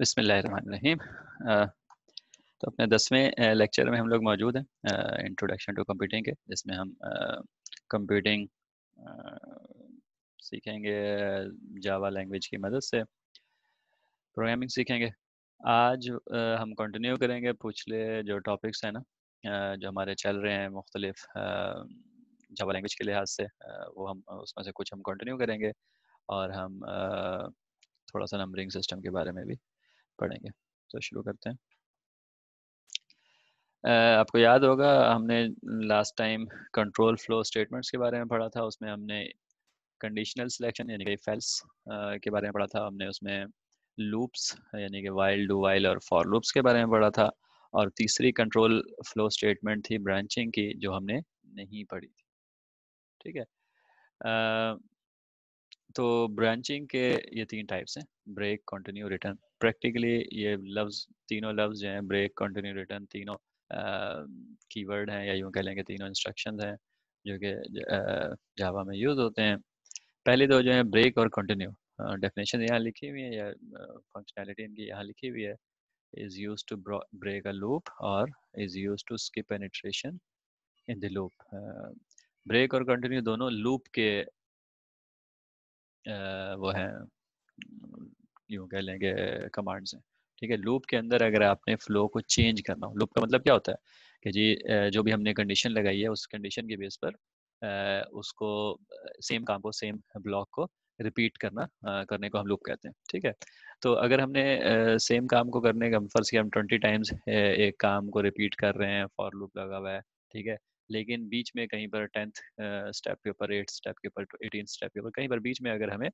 बसमीम तो अपने दसवें लेक्चर में हम लोग मौजूद हैं इंट्रोडक्शन टू कंप्यूटिंग के जिसमें हम कंप्यूटिंग सीखेंगे जावा लैंग्वेज की मदद से प्रोग्रामिंग सीखेंगे आज आ, हम कंटिन्यू करेंगे पिछले जो टॉपिक्स हैं ना जो हमारे चल रहे हैं मुख्तलिफ जावा लैंग्वेज के लिहाज से आ, वो हम उसमें से कुछ हम कंटिन्यू करेंगे और हम थोड़ा सा नंबरिंग सिस्टम के बारे में भी पढ़ेंगे तो शुरू करते हैं आपको याद होगा हमने last time control flow statements के बारे में पढ़ा था उसमें हमने कंडीशनल सिलेक्शन यानी कि फेल्स के बारे में पढ़ा था हमने उसमें लूप्स यानी कि वाइल डू वाइल और फॉर लूप्स के बारे में पढ़ा था और तीसरी कंट्रोल फ्लो स्टेटमेंट थी ब्रांचिंग की जो हमने नहीं पढ़ी थी ठीक है आ, तो ब्रांचिंग के ये तीन टाइप्स हैं ब्रेक कंटिन्यू रिटर्न प्रैक्टिकली ये लफ्ज तीनों लफ्ज हैं ब्रेक कंटिन्यू रिटर्न तीनों कीवर्ड हैं या यूँ कह लेंगे तीनों इंस्ट्रक्शन हैं जो कि जावा में यूज़ होते हैं पहले दो जो है ब्रेक और कंटिन्यू डेफिनेशन यहाँ लिखी हुई है या फंक्शनैलिटी इनकी यहाँ लिखी हुई है is use to break a loop और is use to skip penetration in the loop break और कंटिन्यू दोनों लूप के uh, वो हैं यूँ कह लेंगे कमांड्स हैं ठीक है लूप के अंदर अगर आपने फ्लो को चेंज करना हो लूप का मतलब क्या होता है कि जी जो भी हमने कंडीशन लगाई है उस कंडीशन के बेस पर उसको सेम काम को सेम ब्लॉक को रिपीट करना करने को हम लूप कहते हैं ठीक है तो अगर हमने सेम काम को करने का फर्ज किया हम ट्वेंटी टाइम्स एक काम को रिपीट कर रहे हैं फॉर लूप लगा हुआ है ठीक है लेकिन बीच में कहीं पर टेंथ स्टेप के ऊपर एट स्टेप के ऊपर एटीन स्टेप के ऊपर कहीं पर बीच में अगर हमें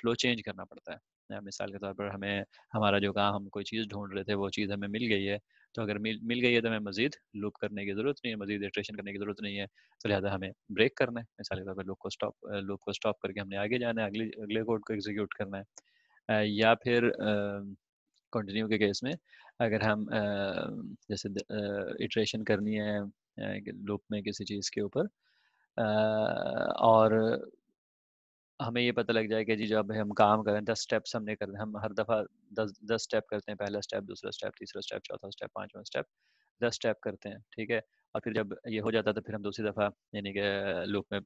फ्लो चेंज करना पड़ता है मिसाल के तौर पर हमें हमारा जो काम हम कोई चीज़ ढूंढ रहे थे वो चीज़ हमें मिल गई है तो अगर मिल मिल गई है तो हमें मजीद लूप करने की ज़रूरत नहीं है मजीद इटरेशन करने की ज़रूरत नहीं है तो लिहाजा हमें ब्रेक करना है मिसाल के तौर पर लूप को स्टॉप लूप को स्टॉप करके हमने आगे जाना है अगले अगले कोड को एग्जीक्यूट करना है या फिर कंटिन्यू के केस में अगर हम जैसे इटरेशन करनी है लूप में किसी चीज़ के ऊपर और हमें ये पता लग जाए कि जी जब हम काम करें दस स्टेप्स हमने कर हम हर दफ़ा दस दस स्टेप करते हैं पहला स्टेप दूसरा स्टेप तीसरा स्टेप चौथा स्टेप पाँचवा स्टेप दस स्टेप करते हैं ठीक है और फिर जब ये हो जाता है तो फिर हम दूसरी दफ़ा यानी कि लुक में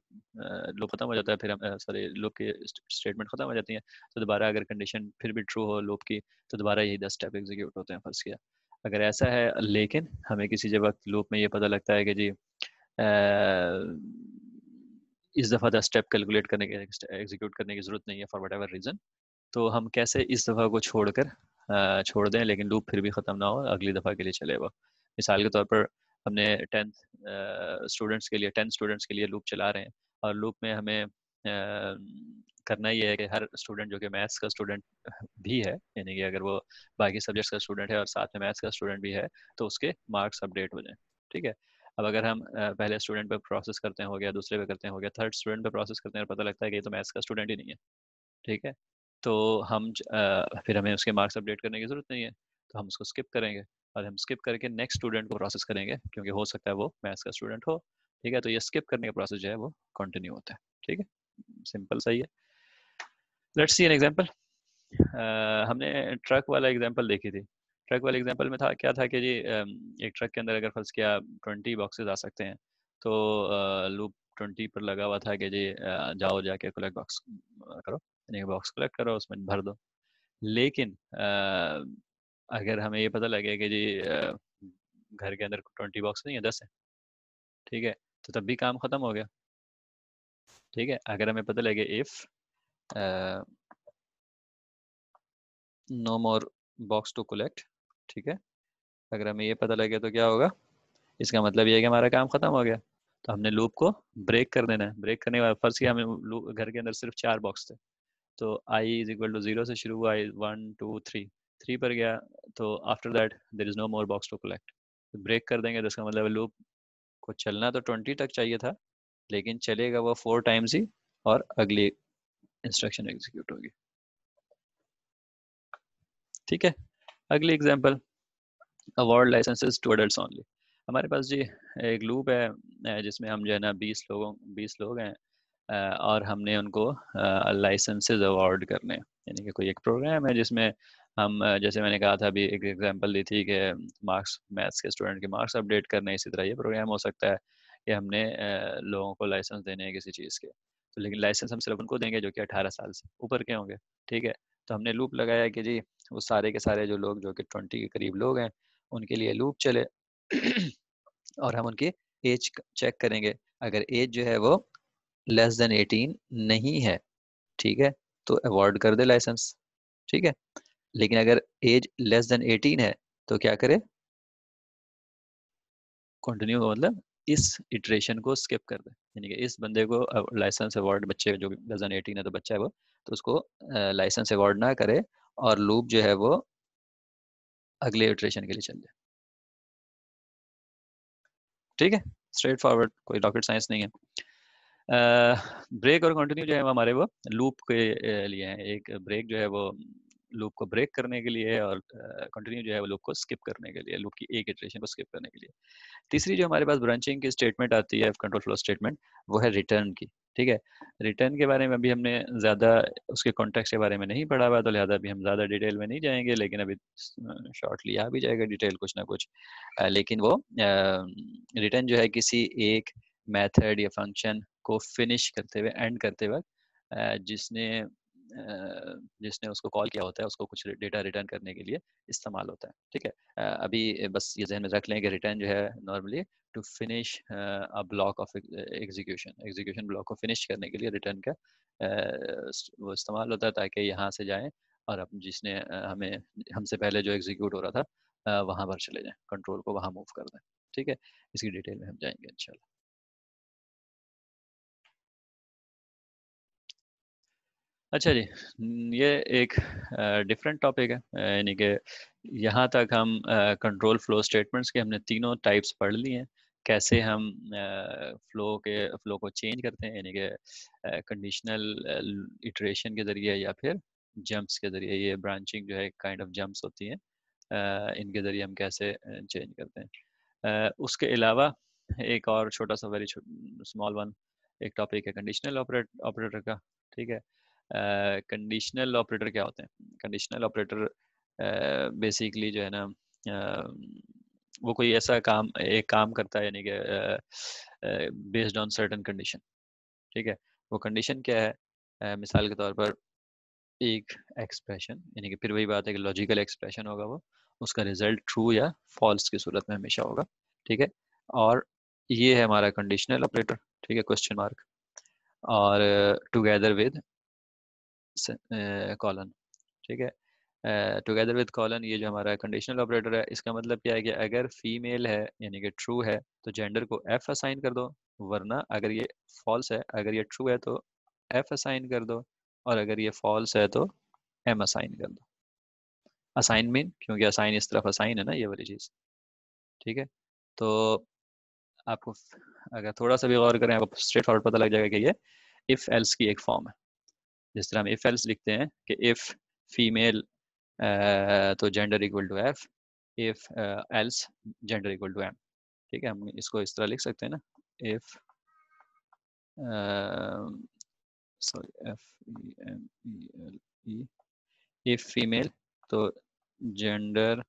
लुक ख़त्म हो जाता है फिर हम सॉरी लुक की स्टेटमेंट ख़त्म हो जाती है तो दोबारा अगर कंडीशन फिर भी ट्रू हो लुप की तो दोबारा यही दस स्टेप एग्जीक्यूट होते हैं फर्स्ट किया अगर ऐसा है लेकिन हमें किसी जब वक्त लूप में ये पता लगता है कि जी इस दफ़ा दस स्टेप कैलकुलेट करने के एग्जीक्यूट करने की ज़रूरत नहीं है फॉर वट एवर रीज़न तो हम कैसे इस दफ़ा को छोड़ कर छोड़ दें लेकिन लूप फिर भी ख़त्म ना हो अगली दफ़ा के लिए चले वो मिसाल के तौर पर हमने टेंथ स्टूडेंट्स के लिए टेंथ स्टूडेंट्स के लिए लूप चला रहे हैं और लूप में हमें करना ही है कि हर स्टूडेंट जो कि मैथ्स का स्टूडेंट भी है यानी कि अगर वो बाकी सब्जेक्ट्स का स्टूडेंट है और साथ में मैथ्स का स्टूडेंट भी है तो उसके मार्क्स अपडेट हो जाए ठीक है अब अगर हम पहले स्टूडेंट पे प्रोसेस करते हो गया दूसरे पे करते हैं हो गया थर्ड स्टूडेंट पे प्रोसेस करते हैं और पता लगता है कि ये तो मैथ्स का स्टूडेंट ही नहीं है ठीक है तो हम आ, फिर हमें उसके मार्क्स अपडेट करने की ज़रूरत नहीं है तो हम उसको स्किप करेंगे और हम स्किप करके नेक्स्ट स्टूडेंट को प्रोसेस करेंगे क्योंकि हो सकता है वो मैथ्स का स्टूडेंट हो ठीक है तो ये स्किप करने का प्रोसेस जो है वो कंटिन्यू होता है ठीक है सिंपल सही है लेट्स सी एन एग्ज़ाम्पल हमने ट्रक वाला एग्जाम्पल देखी थी ट्रक वाले एग्जाम्पल में था क्या था कि जी एक ट्रक के अंदर अगर फर्ज किया ट्वेंटी बॉक्सेज आ सकते हैं तो लूप ट्वेंटी पर लगा हुआ था कि जी जाओ जाके कलेक्ट बॉक्स करो यानी बॉक्स कलेक्ट करो उसमें भर दो लेकिन अगर हमें ये पता लगे कि जी घर के अंदर ट्वेंटी बॉक्स नहीं है दस है ठीक है तो तब भी काम ख़त्म हो गया ठीक है अगर हमें पता लगे if no more box to collect ठीक है अगर हमें ये पता लगे तो क्या होगा इसका मतलब ये है कि हमारा काम खत्म हो गया तो हमने लूप को ब्रेक कर देना है ब्रेक करने के बाद फर्स्ट किया हमें घर के अंदर सिर्फ चार बॉक्स थे तो I is equal to zero से शुरू हुआ I one two three three पर गया तो after that there is no more box to collect break कर देंगे तो इसका मतलब लूप को चलना तो ट्वेंटी तक चाहिए था लेकिन चलेगा वो फोर टाइम्स ही और अगली इंस्ट्रक्शन एग्जीक्यूट होगी ठीक है अगली example award licenses to adult only हमारे पास जी एक लूप है जिसमें हम जो है ना बीस लोगों बीस लोग हैं और हमने उनको लाइसेंसेज अवार्ड करने यानी कि कोई एक प्रोग्राम है जिसमें हम जैसे मैंने कहा था अभी एक एग्जांपल दी थी कि मार्क्स मैथ्स के स्टूडेंट के मार्क्स अपडेट करने इसी तरह ये प्रोग्राम हो सकता है कि हमने लोगों को लाइसेंस देने हैं किसी चीज़ के तो लेकिन लाइसेंस हम सिर्फ उनको देंगे जो कि अठारह साल से ऊपर के होंगे ठीक है तो हमने लूप लगाया कि जी वो सारे के सारे जो लोग जो कि ट्वेंटी के करीब लोग हैं उनके लिए लूप चले और हम उनकी एज चेक करेंगे अगर एज जो है वो लेस देन एटीन नहीं है ठीक है तो अवॉर्ड कर दे लाइसेंस ठीक है लेकिन अगर एज लेस देन एटीन है तो क्या करे कंटिन्यू मतलब इस इटरेशन को स्किप कर दे यानी कि इस बंदे को लाइसेंस अवार्ड बच्चे जो लेस देन एटीन है तो बच्चा है वो तो उसको लाइसेंस अवॉर्ड ना करे और लूप जो है वो अगले इटरेशन के लिए चल जाए ठीक है स्ट्रेट फॉरवर्ड कोई रॉकेट साइंस नहीं है ब्रेक और कंटिन्यू जो है हमारे वो लूप के लिए है एक ब्रेक जो है वो लूप को ब्रेक करने के लिए और कंटिन्यू जो है वो लूप को स्किप करने के लिए लूप की एक इटरेशन को स्किप करने के लिए तीसरी जो हमारे पास ब्रांचिंग की स्टेटमेंट आती है कंट्रोल फ्लो स्टेटमेंट वो है रिटर्न की ठीक है रिटर्न के बारे में अभी हमने ज़्यादा उसके कॉन्टेक्स्ट के बारे में नहीं पढ़ा हुआ तो लिहाजा अभी हम ज़्यादा डिटेल में नहीं जाएंगे लेकिन अभी शॉर्टली आ भी जाएगा डिटेल कुछ ना कुछ आ, लेकिन वो रिटर्न जो है किसी एक मेथड या फंक्शन को फिनिश करते हुए एंड करते वक्त जिसने जिसने उसको कॉल किया होता है उसको कुछ डेटा रिटर्न करने के लिए इस्तेमाल होता है ठीक है अभी बस ये जहन में रख लें कि रिटर्न जो है normally to finish a block of execution execution block को फिनिश करने के लिए रिटर्न का वो इस्तेमाल होता है ताकि यहाँ से जाएँ और अब जिसने हमें हमसे पहले जो एग्जीक्यूट हो रहा था वहाँ पर चले जाएँ कंट्रोल को वहाँ मूव कर दें ठीक है इसकी डिटेल में हम जाएंगे इंशाल्लाह अच्छा जी ये एक डिफरेंट टॉपिक है यानी कि यहाँ तक हम कंट्रोल फ्लो स्टेटमेंट्स के हमने तीनों टाइप्स पढ़ लिए हैं कैसे हम फ्लो के फ्लो को चेंज करते हैं यानी कि कंडीशनल इटरेशन के ज़रिए या फिर जंप्स के ज़रिए ये ब्रांचिंग जो है काइंड ऑफ जंप्स होती हैं इनके ज़रिए हम कैसे चेंज करते हैं उसके अलावा एक और छोटा सा वेरी स्मॉल वन एक टॉपिक है कंडीशनल ऑपरेटर का ठीक है कंडीशनल ऑपरेटर क्या होते हैं कंडीशनल ऑपरेटर बेसिकली जो है ना वो कोई ऐसा काम एक काम करता है यानी कि बेस्ड ऑन सर्टन कंडीशन ठीक है वो कंडीशन क्या है मिसाल के तौर पर एक एक्सप्रेशन यानी कि फिर वही बात है कि लॉजिकल एक्सप्रेशन होगा वो उसका रिजल्ट ट्रू या फॉल्स की सूरत में हमेशा होगा ठीक है और ये है हमारा कंडीशनल ऑपरेटर ठीक है क्वेश्चन मार्क और टुगेदर विद कॉलन ठीक है टुगेदर विद कॉलन ये जो हमारा कंडीशनल ऑपरेटर है इसका मतलब क्या है कि अगर फीमेल है यानी कि ट्रू है तो जेंडर को एफ असाइन कर दो वरना अगर ये फॉल्स है अगर ये ट्रू है तो एफ असाइन कर दो और अगर ये फॉल्स है तो एम असाइन कर दो असाइन मीन क्योंकि असाइन इस तरफ असाइन है ना ये वाली चीज़ ठीक है तो आपको अगर थोड़ा सा भी गौर करें आपको स्ट्रेट फॉरवर्ड पता लग जाएगा कि ये इफ़ एल्स की एक फॉर्म है जिस तरह हम इफ एल्स लिखते हैं कि इफ़ फीमेल तो gender equal to F if else gender equal to M ठीक है हम इसको इस तरह लिख सकते हैं ना if sorry F M L E if female तो जेंडर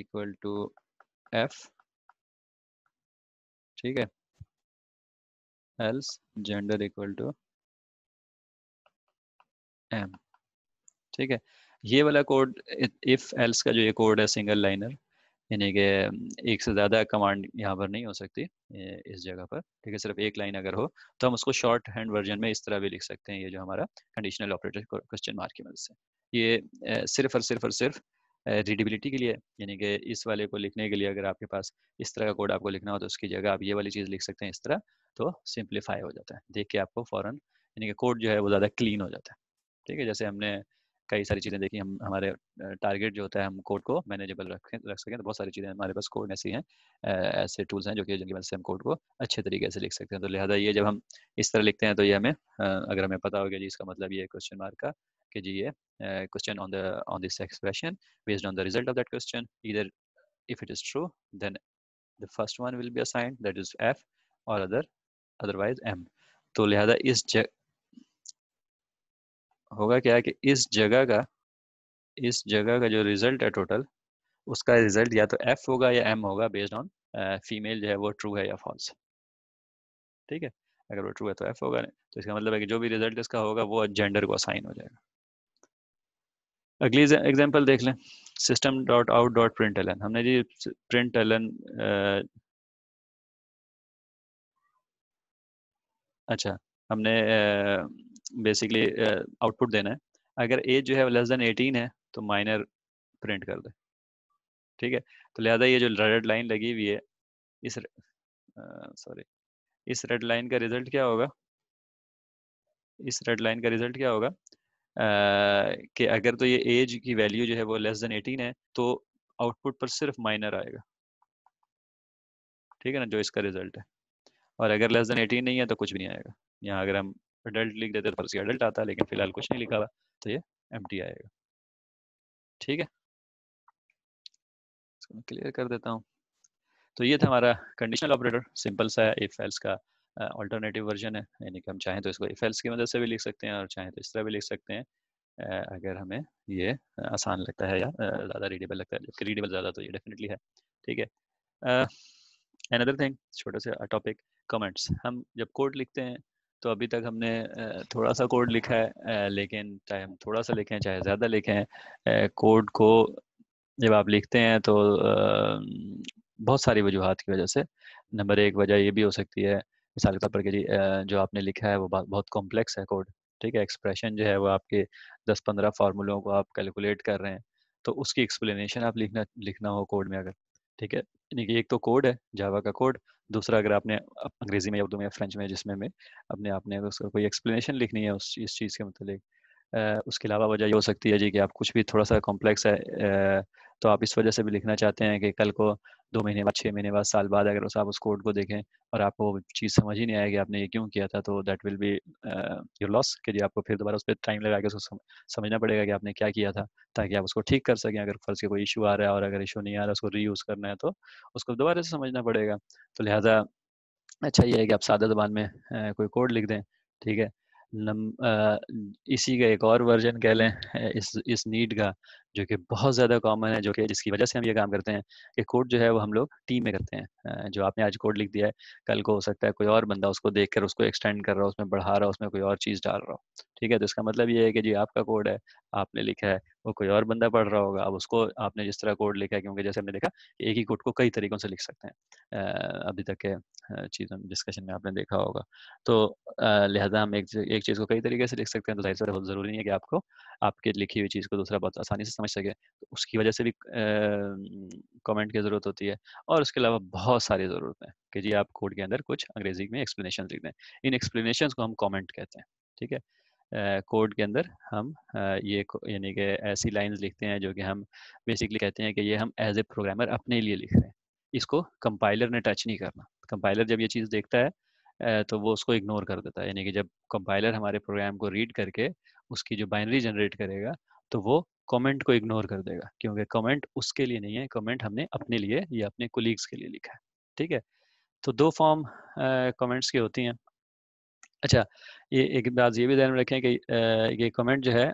इक्वल टू एफ ठीक है else gender equal to M ठीक है ये वाला कोड इफ एल्स का जो ये कोड है सिंगल लाइनर यानी कि um, एक से ज़्यादा कमांड यहाँ पर नहीं हो सकती इस जगह पर ठीक है सिर्फ एक लाइन अगर हो तो हम उसको शॉर्ट हैंड वर्जन में इस तरह भी लिख सकते हैं ये जो हमारा कंडीशनल ऑपरेटर क्वेश्चन मार्क की मदद से ये सिर्फ और सिर्फ और सिर्फ रीडिबिलिटी के लिए यानी कि इस वाले को लिखने के लिए अगर आपके पास इस तरह का कोड आपको लिखना हो तो उसकी जगह आप ये वाली चीज़ लिख सकते हैं इस तरह तो सिंप्लीफाई हो जाता है देख के आपको फ़ौरन यानी कि कोड जो है वो ज़्यादा क्लीन हो जाता है ठीक है जैसे हमने कई सारी चीज़ें देखी हम हमारे टारगेट जो होता है हम कोड को मैनेजेबल रखें रख सकें तो बहुत सारी चीज़ें हमारे पास कोड ऐसी हैं ऐसे टूल्स हैं जो कि जिनकी मदद से हम कोड को अच्छे तरीके से लिख सकते हैं तो लिहाजा ये जब हम इस तरह लिखते हैं तो ये हमें अगर हमें पता हो गया जी इसका मतलब ये क्वेश्चन मार्क का कि जी ये question on the on this expression based on the result of that question इधर if it is true then the first one will be assigned that is F और अदर अदरवाइज एम तो लिहाजा इस होगा क्या कि इस जगह का इस जगह का जो रिजल्ट है टोटल उसका रिजल्ट या तो एफ होगा या एम होगा बेस्ड ऑन फीमेल जो है वो ट्रू है या फॉल्स ठीक है अगर वो ट्रू है तो एफ होगा तो इसका मतलब है कि जो भी रिजल्ट इसका होगा वो जेंडर को असाइन हो जाएगा अगली एग्जाम्पल देख लें system dot out dot print LN हमने जी प्रिंट एलन अच्छा हमने बेसिकली आउटपुट uh, देना है अगर एज जो है लेस देन एटीन है तो माइनर प्रिंट कर दे ठीक है तो लिहाजा ये जो रेड लाइन लगी हुई है इस सॉरी इस रेड लाइन का रिजल्ट क्या होगा इस रेड लाइन का रिजल्ट क्या होगा कि अगर तो ये एज की वैल्यू जो है वो लेस देन एटीन है तो आउटपुट पर सिर्फ माइनर आएगा ठीक है ना जो इसका रिजल्ट है और अगर लेस देन एटीन नहीं है तो कुछ भी नहीं आएगा यहाँ अगर हम अडल्ट लिख देते तो फर्जी अडल्ट आता लेकिन फिलहाल कुछ नहीं लिखा हुआ तो ये एम आएगा ठीक है इसको मैं क्लियर कर देता हूँ तो ये था हमारा कंडीशनल ऑपरेटर सिंपल सा है इफ एल्स का ऑल्टरनेटिव वर्जन है यानी कि हम चाहें तो इसको इफ एल्स की मदद से भी लिख सकते हैं और चाहें तो इस तरह भी लिख सकते हैं अगर हमें ये आसान लगता है या ज़्यादा रीडेबल लगता है जबकि रीडेबल ज़्यादा तो ये डेफिनेटली है ठीक है अनदर थिंग छोटा सा टॉपिक कमेंट्स हम जब कोड लिखते हैं तो अभी तक हमने थोड़ा सा कोड लिखा है लेकिन चाहे हम थोड़ा सा लिखें चाहे ज़्यादा लिखें कोड को जब आप लिखते हैं तो बहुत सारी वजूहत की वजह से नंबर एक वजह ये भी हो सकती है मिसाल के तौर पर कि जी जो आपने लिखा है वो बहुत कॉम्प्लेक्स है कोड ठीक है एक्सप्रेशन जो है वो आपके दस पंद्रह फार्मूलों को आप कैलकुलेट कर रहे हैं तो उसकी एक्सप्लेनेशन आप लिखना लिखना हो कोड में अगर ठीक है यानी कि एक तो कोड है जावा का कोड दूसरा अगर आपने अंग्रेजी में उर्दू में फ्रेंच में जिसमें में अपने आपने उसका कोई एक्सप्लेनेशन लिखनी है उस इस चीज़ के मतलब उसके अलावा वजह ये हो सकती है जी कि आप कुछ भी थोड़ा सा कॉम्प्लेक्स है तो आप इस वजह से भी लिखना चाहते हैं कि कल को दो महीने बाद छः महीने बाद साल बाद अगर उस आप उस कोड को देखें और आपको वो चीज़ समझ ही नहीं आएगी आपने ये क्यों किया था तो that will be your loss के जी आपको फिर दोबारा उस पर टाइम लगा के उसको समझना पड़ेगा कि आपने क्या किया था ताकि आप उसको ठीक कर सकें अगर फर्ज के कोई इशू आ रहा है और अगर इशू नहीं आ रहा उसको रीयूज़ करना है तो उसको दोबारा से समझना पड़ेगा तो लिहाजा अच्छा ये है कि आप सादा जबान में uh, कोई कोड लिख दें ठीक है नम, आ, uh, इसी का एक और वर्जन कह लें uh, इस इस नीड का जो कि बहुत ज़्यादा कॉमन है जो कि जिसकी वजह से हम ये काम करते हैं कि कोड जो है वो हम लोग टीम में करते हैं जो आपने आज कोड लिख दिया है कल को हो सकता है कोई और बंदा उसको देख कर उसको एक्सटेंड कर रहा हो उसमें बढ़ा रहा हो उसमें कोई और चीज़ डाल रहा हो ठीक है तो इसका मतलब ये है कि जी आपका कोड है आपने लिखा है वो कोई और बंदा पढ़ रहा होगा अब उसको आपने जिस तरह कोड लिखा है क्योंकि जैसे हमने देखा एक ही कोड को कई तरीकों से लिख सकते हैं अभी तक के चीज़ों डिस्कशन में आपने देखा होगा तो लिहाजा हम एक चीज़ को कई तरीके से लिख सकते हैं तो जाहिर ज़रूरी नहीं है कि आपको आपके लिखी हुई चीज़ को दूसरा बहुत आसानी से समझ समझ सके तो उसकी वजह से भी कमेंट की ज़रूरत होती है और उसके अलावा बहुत सारी ज़रूरत है कि जी आप कोड के अंदर कुछ अंग्रेजी में एक्सप्लेनेशन लिख दें इन एक्सप्लेनेशन को हम कमेंट कहते हैं ठीक है कोड के अंदर हम ये यानी कि ऐसी लाइंस लिखते हैं जो कि हम बेसिकली कहते हैं कि ये हम एज ए प्रोग्रामर अपने लिए लिख रहे हैं इसको कंपाइलर ने टच नहीं करना कंपाइलर जब ये चीज़ देखता है तो वो उसको इग्नोर कर देता है यानी कि जब कंपाइलर हमारे प्रोग्राम को रीड करके उसकी जो बाइनरी जनरेट करेगा तो वो कमेंट को इग्नोर कर देगा क्योंकि कमेंट उसके लिए नहीं है कमेंट हमने अपने लिए या अपने कोलीग्स के लिए लिखा है ठीक है तो दो फॉर्म कमेंट्स की होती हैं अच्छा ये एक बात ये भी ध्यान में रखें कि आ, ये कमेंट जो है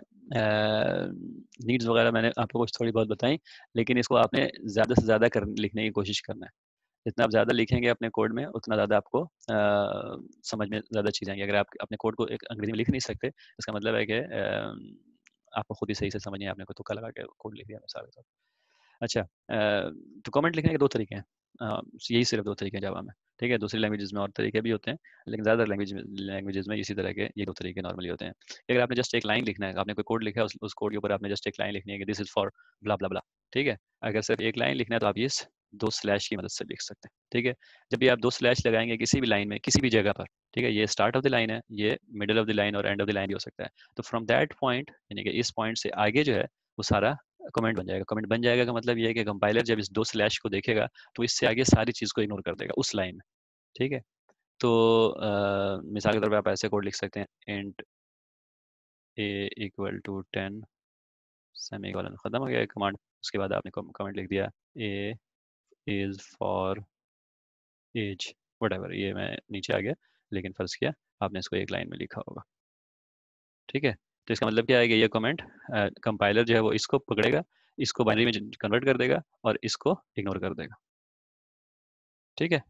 नीड्स वगैरह मैंने आपको कुछ थोड़ी बहुत बताई लेकिन इसको आपने ज़्यादा से ज़्यादा कर लिखने की कोशिश करना है जितना आप ज़्यादा लिखेंगे अपने कोड में उतना ज़्यादा आपको आ, समझ में ज़्यादा चीज़ आएंगी अगर आप अपने कोड को एक अंग्रेजी में लिख नहीं सकते इसका मतलब है कि आपको खुद ही सही से समझ नहीं आपने को तुक्का लगा के कोड लिख दिया सारे साथ अच्छा तो कमेंट लिखने के दो तरीके हैं यही सिर्फ दो तरीके हैं जावा में ठीक है दूसरी लैंग्वेज में और तरीके भी होते हैं लेकिन ज़्यादातर लैंग्वेज लैंग्वेजेज में इसी तरह के ये दो तरीके नॉर्मली होते हैं अगर आपने जस्ट एक लाइन लिखना है आपने कोई कोड लिखा है उस, कोड के ऊपर आपने जस्ट एक लाइन लिखनी है कि this is for blah blah blah ठीक है अगर सिर्फ एक लाइन लिखना है तो आप इस दो स्लैश की मदद से लिख सकते हैं ठीक है जब भी आप दो स्लैश लगाएंगे किसी भी लाइन में किसी भी जगह पर ठीक है ये स्टार्ट ऑफ द लाइन है ये मिडिल ऑफ द लाइन और एंड ऑफ द लाइन भी हो सकता है तो फ्रॉम दैट पॉइंट यानी कि इस पॉइंट से आगे जो है वो सारा कमेंट बन जाएगा कमेंट बन जाएगा का मतलब ये है कि कंपाइलर जब इस दो स्लैश को देखेगा तो इससे आगे सारी चीज़ को इग्नोर कर देगा उस लाइन में ठीक है तो आ, मिसाल के तौर पर आप ऐसे कोड लिख सकते हैं int equal to ten semicolon ख़त्म हो गया कमांड उसके बाद आपने कमेंट लिख दिया A is for age what ये मैं नीचे आ गया लेकिन फ़र्ज़ किया आपने इसको एक लाइन में लिखा होगा ठीक है तो इसका मतलब क्या है कि ये कमेंट कंपाइलर जो है वो इसको पकड़ेगा इसको बाइनरी में कन्वर्ट कर देगा और इसको इग्नोर कर देगा ठीक है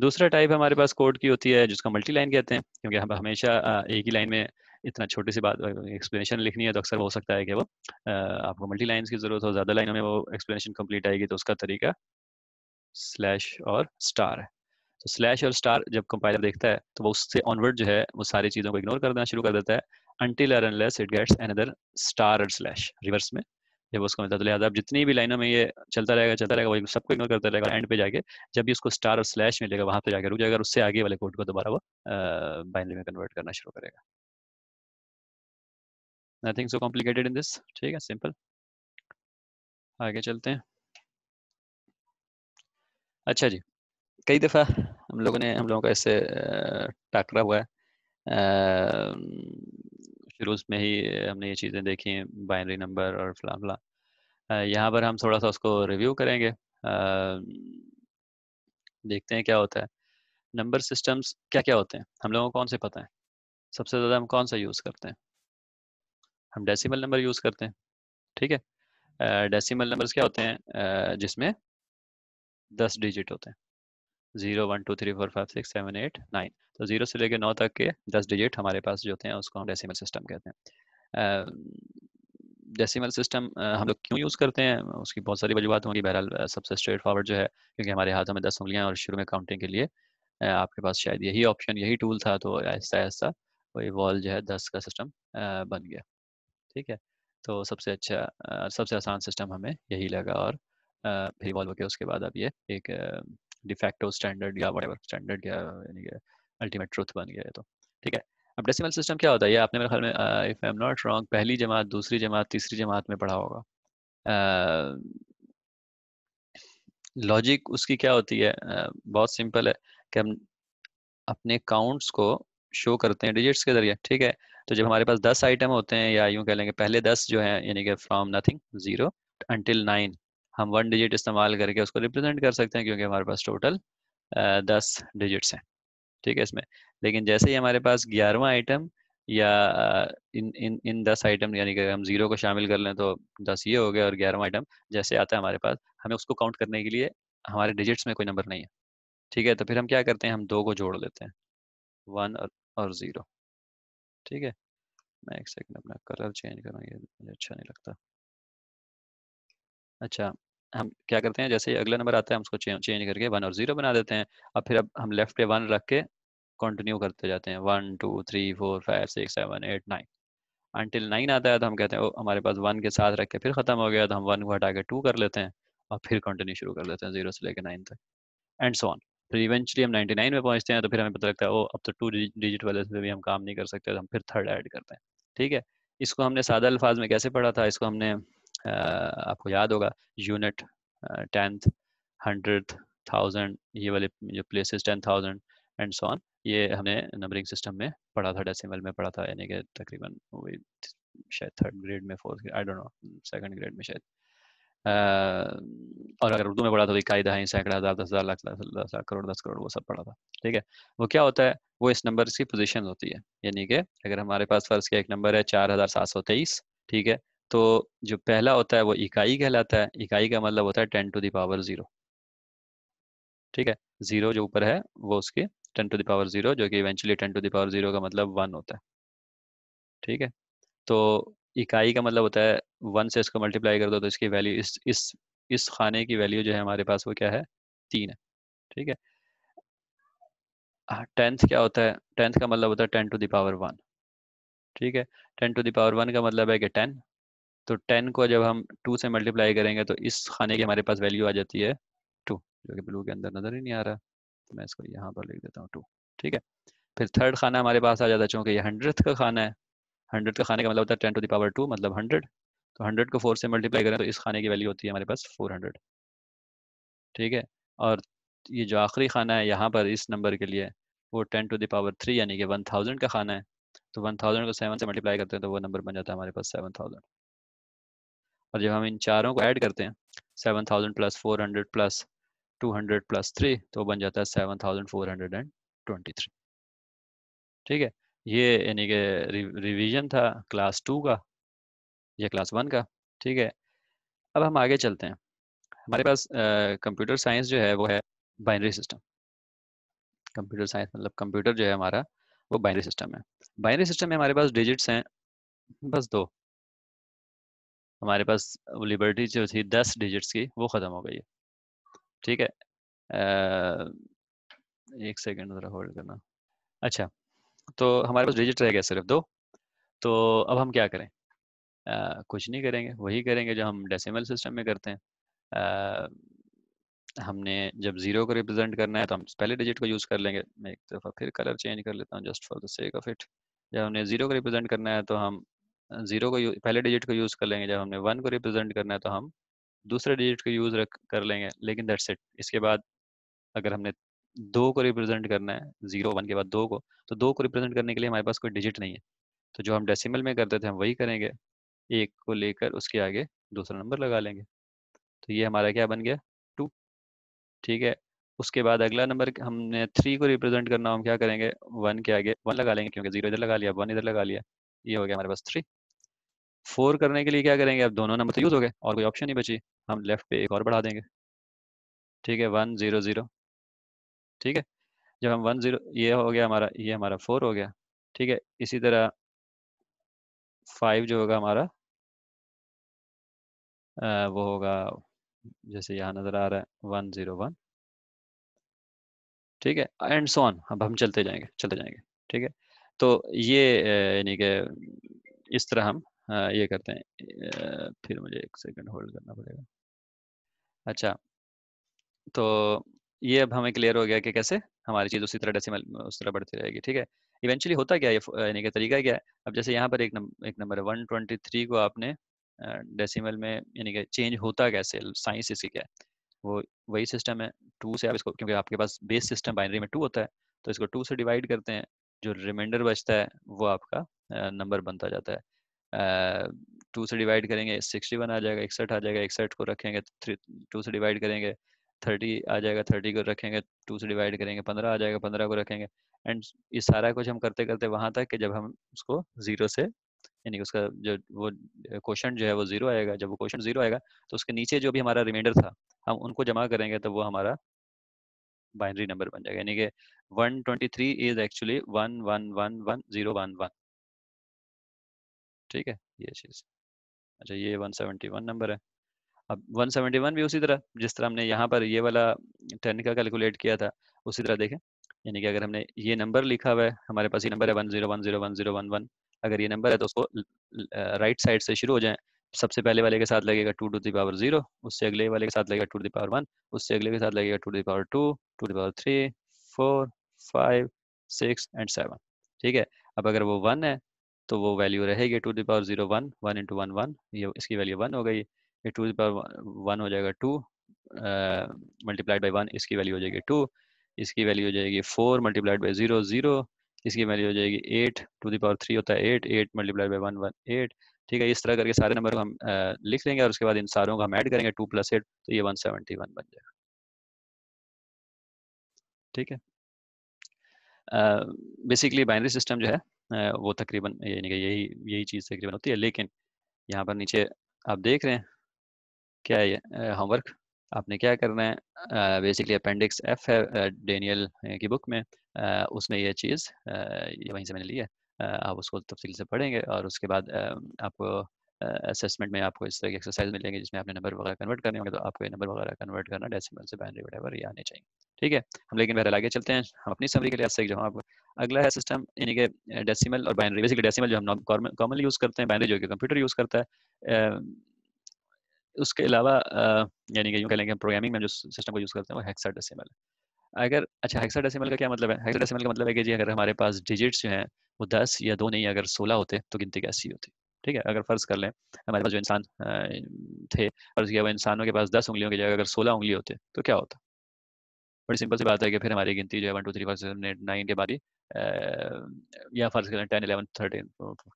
दूसरा टाइप हमारे पास कोड की होती है जिसको मल्टी लाइन कहते हैं क्योंकि हम हमेशा एक ही लाइन में इतना छोटी सी बात एक्सप्लेनेशन लिखनी है तो अक्सर हो सकता है कि वो आपको मल्टी लाइन की ज़रूरत हो ज़्यादा लाइनों में वो एक्सप्लेनेशन कंप्लीट आएगी तो उसका तरीका स्लैश और स्टार है तो स्लैश और स्टार जब कंपाइलर देखता है तो वो उससे ऑनवर्ड जो है वो सारी चीज़ों को इग्नोर कर देना शुरू कर देता है until or unless it gets another star or slash reverse में जब उसको मिलता है तो लिहाजा आप जितनी भी लाइनों में ये चलता रहेगा चलता रहेगा वो सबको इग्नोर करता रहेगा एंड पे जाके जब भी उसको स्टार और स्लैश मिलेगा वहाँ पे जाके रुक जाएगा उससे आगे वाले कोड को दोबारा वो बाइनरी में कन्वर्ट करना शुरू करेगा nothing so complicated in this ठीक है सिंपल आगे चलते हैं अच्छा जी कई दफ़ा हम लोगों ने हम लोगों का इससे टाकरा हुआ है शुरू में ही हमने ये चीज़ें देखी बाइनरी नंबर और फला फला यहाँ पर हम थोड़ा सा उसको रिव्यू करेंगे देखते हैं क्या होता है नंबर सिस्टम्स क्या क्या होते हैं हम लोगों को कौन से पता है सबसे ज़्यादा हम कौन सा यूज़ करते हैं हम डेसिमल नंबर यूज़ करते हैं ठीक है डेसिमल नंबर्स क्या होते हैं जिसमें दस डिजिट होते हैं zero one two three four five six seven eight nine तो जीरो से लेकर नौ तक के दस डिजिट हमारे पास जो होते हैं उसको हम डेसिमल सिस्टम कहते हैं डेसिमल सिस्टम हम लोग क्यों यूज़ करते हैं उसकी बहुत सारी वजूहत होंगी बहरहाल सबसे स्ट्रेट फॉरवर्ड जो है क्योंकि हमारे हाथों में दस उंगलियाँ और शुरू में काउंटिंग के लिए आपके पास शायद यही ऑप्शन यही टूल था तो ऐसा ऐसा वही वॉल जो है दस का सिस्टम बन गया ठीक है तो सबसे अच्छा सबसे आसान सिस्टम हमें यही लगा और फिर वॉल्व के उसके बाद अब ये एक डिफेक्टो स्टैंडर्ड या वटेवर स्टैंडर्ड या अल्टीमेट ट्रूथ बन गया है तो ठीक है अब डेसिमल सिस्टम क्या होता है ये आपने मेरे ख्याल में if I am not wrong पहली जमात दूसरी जमात तीसरी जमात में पढ़ा होगा लॉजिक uh, उसकी क्या होती है uh, बहुत सिंपल है कि हम अपने काउंट्स को शो करते हैं डिजिट्स के जरिए ठीक है तो जब हमारे पास दस आइटम होते हैं या यूं कह लेंगे पहले दस जो है यानी कि from nothing zero until nine हम वन डिजिट इस्तेमाल करके उसको रिप्रेजेंट कर सकते हैं क्योंकि हमारे पास टोटल दस डिजिट्स हैं ठीक है इसमें लेकिन जैसे ही हमारे पास ग्यारहवा आइटम या इन इन इन दस आइटम यानी कि हम जीरो को शामिल कर लें तो दस ये हो गया और ग्यारहवा आइटम जैसे आता है हमारे पास हमें उसको काउंट करने के लिए हमारे डिजिट्स में कोई नंबर नहीं है ठीक है तो फिर हम क्या करते हैं हम दो को जोड़ लेते हैं वन और, और ज़ीरो ठीक है मैं एक सेकंड अपना कलर चेंज करूँ ये मुझे अच्छा नहीं लगता अच्छा हम क्या करते हैं जैसे अगला नंबर आता है हम उसको चेंज करके वन और जीरो बना देते हैं अब फिर अब हम लेफ्ट पे वन रख के कंटिन्यू करते जाते हैं one two three four five six seven eight nine until nine आता है तो हम कहते हैं ओ हमारे पास वन के साथ रख के फिर ख़त्म हो गया तो हम वन को हटा के टू कर लेते हैं और फिर कंटिन्यू शुरू कर लेते हैं जीरो से लेकर नाइन तक एंड सो ऑन फिर इवेंचुअली हम नाइन में पहुंचते हैं तो फिर हमें पता लगता है ओ अब तो टू डिजिट वाले से भी हम काम नहीं कर सकते तो हम फिर थर्ड ऐड करते हैं ठीक है इसको हमने सादा अल्फाज में कैसे पढ़ा था इसको हमने आपको याद होगा यूनिट टेंथ हंड्रेड थाउजेंड ये वाले जो places ten thousand and so on ये हमने नंबरिंग सिस्टम में पढ़ा था डेसिमल में पढ़ा था यानी कि तकरीबन वही शायद थर्ड ग्रेड में fourth I don't know second grade में शायद और अगर उर्दू में पढ़ा था तो इकाई दहाई सैकड़ा हज़ार दस हज़ार लाख दस लाख करोड़ दस करोड़ वो सब पढ़ा था ठीक है वो क्या होता है वो इस नंबर की पोजिशन होती है यानी कि अगर हमारे पास फर्ज किया एक नंबर है चार हज़ार सात सौ तेईस ठीक है तो जो पहला होता है वो इकाई कहलाता है इकाई का मतलब होता है टेन टू दावर ज़ीरो ठीक है ज़ीरो जो ऊपर है वो उसके टेन टू दावर ज़ीरो जो कि eventually ten to the power zero का मतलब वन होता है ठीक है तो इकाई का मतलब होता है वन से इसको मल्टीप्लाई कर दो तो इसकी वैल्यू इस इस इस खाने की वैल्यू जो है हमारे पास वो क्या है तीन है ठीक है टेंथ हाँ, क्या होता है टेंथ का मतलब होता है टेन टू दावर वन ठीक है टेन टू दावर वन का मतलब है कि टेन तो टेन को जब हम टू से मल्टीप्लाई करेंगे तो इस खाने की हमारे पास वैल्यू आ जाती है टू जो कि ब्लू के अंदर नज़र ही नहीं आ रहा तो मैं इसको यहाँ पर लिख देता हूँ टू ठीक है फिर थर्ड खाना हमारे पास आ जाता है चूँकि ये हंड्रेड का खाना है हंड्रेड का खाने का मतलब होता है टेन टू दावर टू मतलब हंड्रेड तो हंड्रेड को फोर से मल्टीप्लाई करें तो इस खाने की वैल्यू होती है हमारे पास फोर हंड्रेड ठीक है और ये जो आखिरी खाना है यहाँ पर इस नंबर के लिए वो टेन टू दावर थ्री यानी कि वन थाउजेंड का खाना है तो वन थाउजेंड को सेवन से मल्टीप्लाई करते हैं तो वो नंबर बन जाता है हमारे पास सेवन थाउजेंड और जब हम इन चारों को ऐड करते हैं seven thousand plus four hundred plus two hundred plus three तो बन जाता है seven thousand four hundred and twenty three ठीक है ये यानी कि रिवीजन था क्लास टू का या क्लास वन का ठीक है अब हम आगे चलते हैं हमारे पास कंप्यूटर साइंस जो है वो है बाइनरी सिस्टम कंप्यूटर साइंस मतलब कंप्यूटर जो है हमारा वो बाइनरी सिस्टम है बाइनरी सिस्टम में हमारे पास डिजिट्स हैं बस दो हमारे पास लिबर्टी जो थी दस डिजिट्स की वो ख़त्म हो गई है ठीक है एक सेकेंड ज़रा होल्ड करना अच्छा तो हमारे पास डिजिट रह गया सिर्फ दो तो अब हम क्या करें आ, कुछ नहीं करेंगे वही करेंगे जो हम डेसिमल सिस्टम में करते हैं आ, हमने जब ज़ीरो को रिप्रेजेंट करना है तो हम पहले डिजिट को यूज़ कर लेंगे मैं एक दफ़ा फिर कलर चेंज कर लेता हूँ just for the sake of it जब हमने ज़ीरो को रिप्रेजेंट करना है तो हम जीरो को पहले डिजिट को यूज़ कर लेंगे जब हमने वन को रिप्रेजेंट करना है तो हम दूसरे डिजिट को यूज़ कर लेंगे लेकिन दैट्स इट इसके बाद अगर हमने दो को रिप्रेजेंट करना है जीरो वन के बाद दो को तो दो को रिप्रेजेंट करने के लिए हमारे पास कोई डिजिट नहीं है तो जो हम डेसिमल में करते थे हम वही करेंगे एक को लेकर उसके आगे दूसरा नंबर लगा लेंगे तो ये हमारा क्या बन गया टू ठीक है उसके बाद अगला नंबर हमने थ्री को रिप्रेजेंट करना हम क्या करेंगे वन के आगे वन लगा लेंगे क्योंकि जीरो इधर लगा लिया वन इधर लगा लिया ये हो गया हमारे पास थ्री फोर करने के लिए क्या करेंगे अब दोनों नंबर तो यूज़ हो गए और कोई ऑप्शन नहीं बची हम लेफ्ट पे एक और बढ़ा देंगे ठीक है वन ज़ीरो ज़ीरो ठीक है जब हम वन ज़ीरो ये हो गया हमारा ये हमारा फोर हो गया ठीक है इसी तरह फाइव जो होगा हमारा आ, वो होगा जैसे यहाँ नज़र आ रहा है वन ज़ीरो वन ठीक है एंड सोन अब हम चलते जाएंगे चलते जाएंगे ठीक है तो ये यानी कि इस तरह हम हाँ, ये करते हैं फिर मुझे एक सेकंड होल्ड करना पड़ेगा अच्छा तो ये अब हमें क्लियर हो गया कि कैसे हमारी चीज़ उसी तरह डेसिमल उस तरह बढ़ती रहेगी ठीक है इवेंचुअली होता क्या ये यानी कि तरीका क्या है अब जैसे यहाँ पर एक नंबर एक नंबर वन ट्वेंटी थ्री को आपने डेसिमल में यानी कि चेंज होता कैसे साइंस इसकी क्या है वो वही सिस्टम है टू से आप इसको क्योंकि आपके पास बेस सिस्टम बाइनरी में टू होता है तो इसको टू से डिवाइड करते हैं जो रिमाइंडर बचता है वो आपका नंबर बनता जाता है टू से डिवाइड करेंगे सिक्सटी वन आ जाएगा इकसठ आ जाएगा इकसठ को रखेंगे तो थ्री टू से डिवाइड करेंगे थर्टी आ जाएगा थर्टी को रखेंगे टू से डिवाइड करेंगे पंद्रह आ जाएगा पंद्रह को रखेंगे एंड ये सारा कुछ हम करते करते वहाँ तक कि जब हम उसको ज़ीरो से यानी उसका जो वो क्वेश्चन जो है वो ज़ीरो आएगा जब वो क्वेश्चन ज़ीरो आएगा तो उसके नीचे जो भी हमारा रिमाइंडर था हम उनको जमा करेंगे तो वो हमारा बाइनरी नंबर बन जाएगा यानी कि one twenty three is actually one one one one zero one one ठीक है ये चीज़ अच्छा ये 171 नंबर है अब 171 भी उसी तरह जिस तरह हमने यहाँ पर ये वाला टेन का कैलकुलेट किया था उसी तरह देखें यानी कि अगर हमने ये नंबर लिखा हुआ है हमारे पास ये नंबर है one zero one zero one zero one one अगर ये नंबर है तो उसको राइट साइड से शुरू हो जाए सबसे पहले वाले के साथ लगेगा two two the power zero उससे अगले वाले के साथ लगेगा टू दी पावर वन उससे अगले के साथ लगेगा two the power two two power three four five six and seven ठीक है अब अगर वो वन है तो वो वैल्यू रहेगी two the power zero one one into one one ये इसकी वैल्यू वन हो गई ये टू दावर वन हो जाएगा टू मल्टीप्लाइड बाई वन इसकी वैल्यू हो जाएगी टू इसकी वैल्यू हो जाएगी four multiplied by zero zero इसकी वैल्यू हो जाएगी एट टू दावर थ्री होता है eight eight multiplied by one one eight ठीक है इस तरह करके सारे नंबर को हम आ, लिख लेंगे और उसके बाद इन सारों को हम ऐड करेंगे टू प्लस एट तो ये वन सेवेंटी वन बन जाएगा ठीक है बेसिकली बाइनरी सिस्टम जो है वो तकरीबन यानी कि यही यही चीज़ तकरीबन होती है लेकिन यहाँ पर नीचे आप देख रहे हैं क्या है होमवर्क आपने क्या करना है बेसिकली अपेंडिक्स एफ है डेनियल की बुक में आ, उसमें ये चीज़ ये वहीं से मैंने ली है आप उसको तफसील से पढ़ेंगे और उसके बाद आपको असेसमेंट में आपको इस तरह की एक्सरसाइज मिलेंगे जिसमें आपने नंबर वगैरह कन्वर्ट करने होंगे तो आपको ये नंबर वगैरह कन्वर्ट करना डेसिमल से बाइनरी वगैरह ये आने चाहिए ठीक है हम लेकिन बहरहाल आगे चलते हैं हम अपनी समरी के लिए जो हम आपको अगला है सिस्टम यानी कि डेसिमल और बाइनरी बेसिकली डेसिमल जो हम कॉमनली यूज़ करते हैं बाइनरी जो कि कंप्यूटर यूज़ करता है उसके अलावा यानी कि यूँ कह लेंगे प्रोग्रामिंग में जो सिस्टम को यूज़ करते हैं वो हेक्सा डेसिमल अगर अच्छा हेक्सा डेसिमल का क्या मतलब है हेक्सा डेसिमल का मतलब है कि जी अगर हमारे पास डिजिट्स जो हैं वो दस या दो नहीं अगर सोलह होते तो गिनती कैसी होती ठीक है अगर फ़र्ज़ कर लें हमारे पास जो इंसान थे फ़र्ज़ किया वो इंसानों के पास दस उंगलियों की जगह अगर सोलह उंगली होते तो क्या होता बड़ी सिंपल सी बात है कि फिर हमारी गिनती जो है one two three four seven eight nine के बाद ही या फ़र्ज़ करें ten eleven thirteen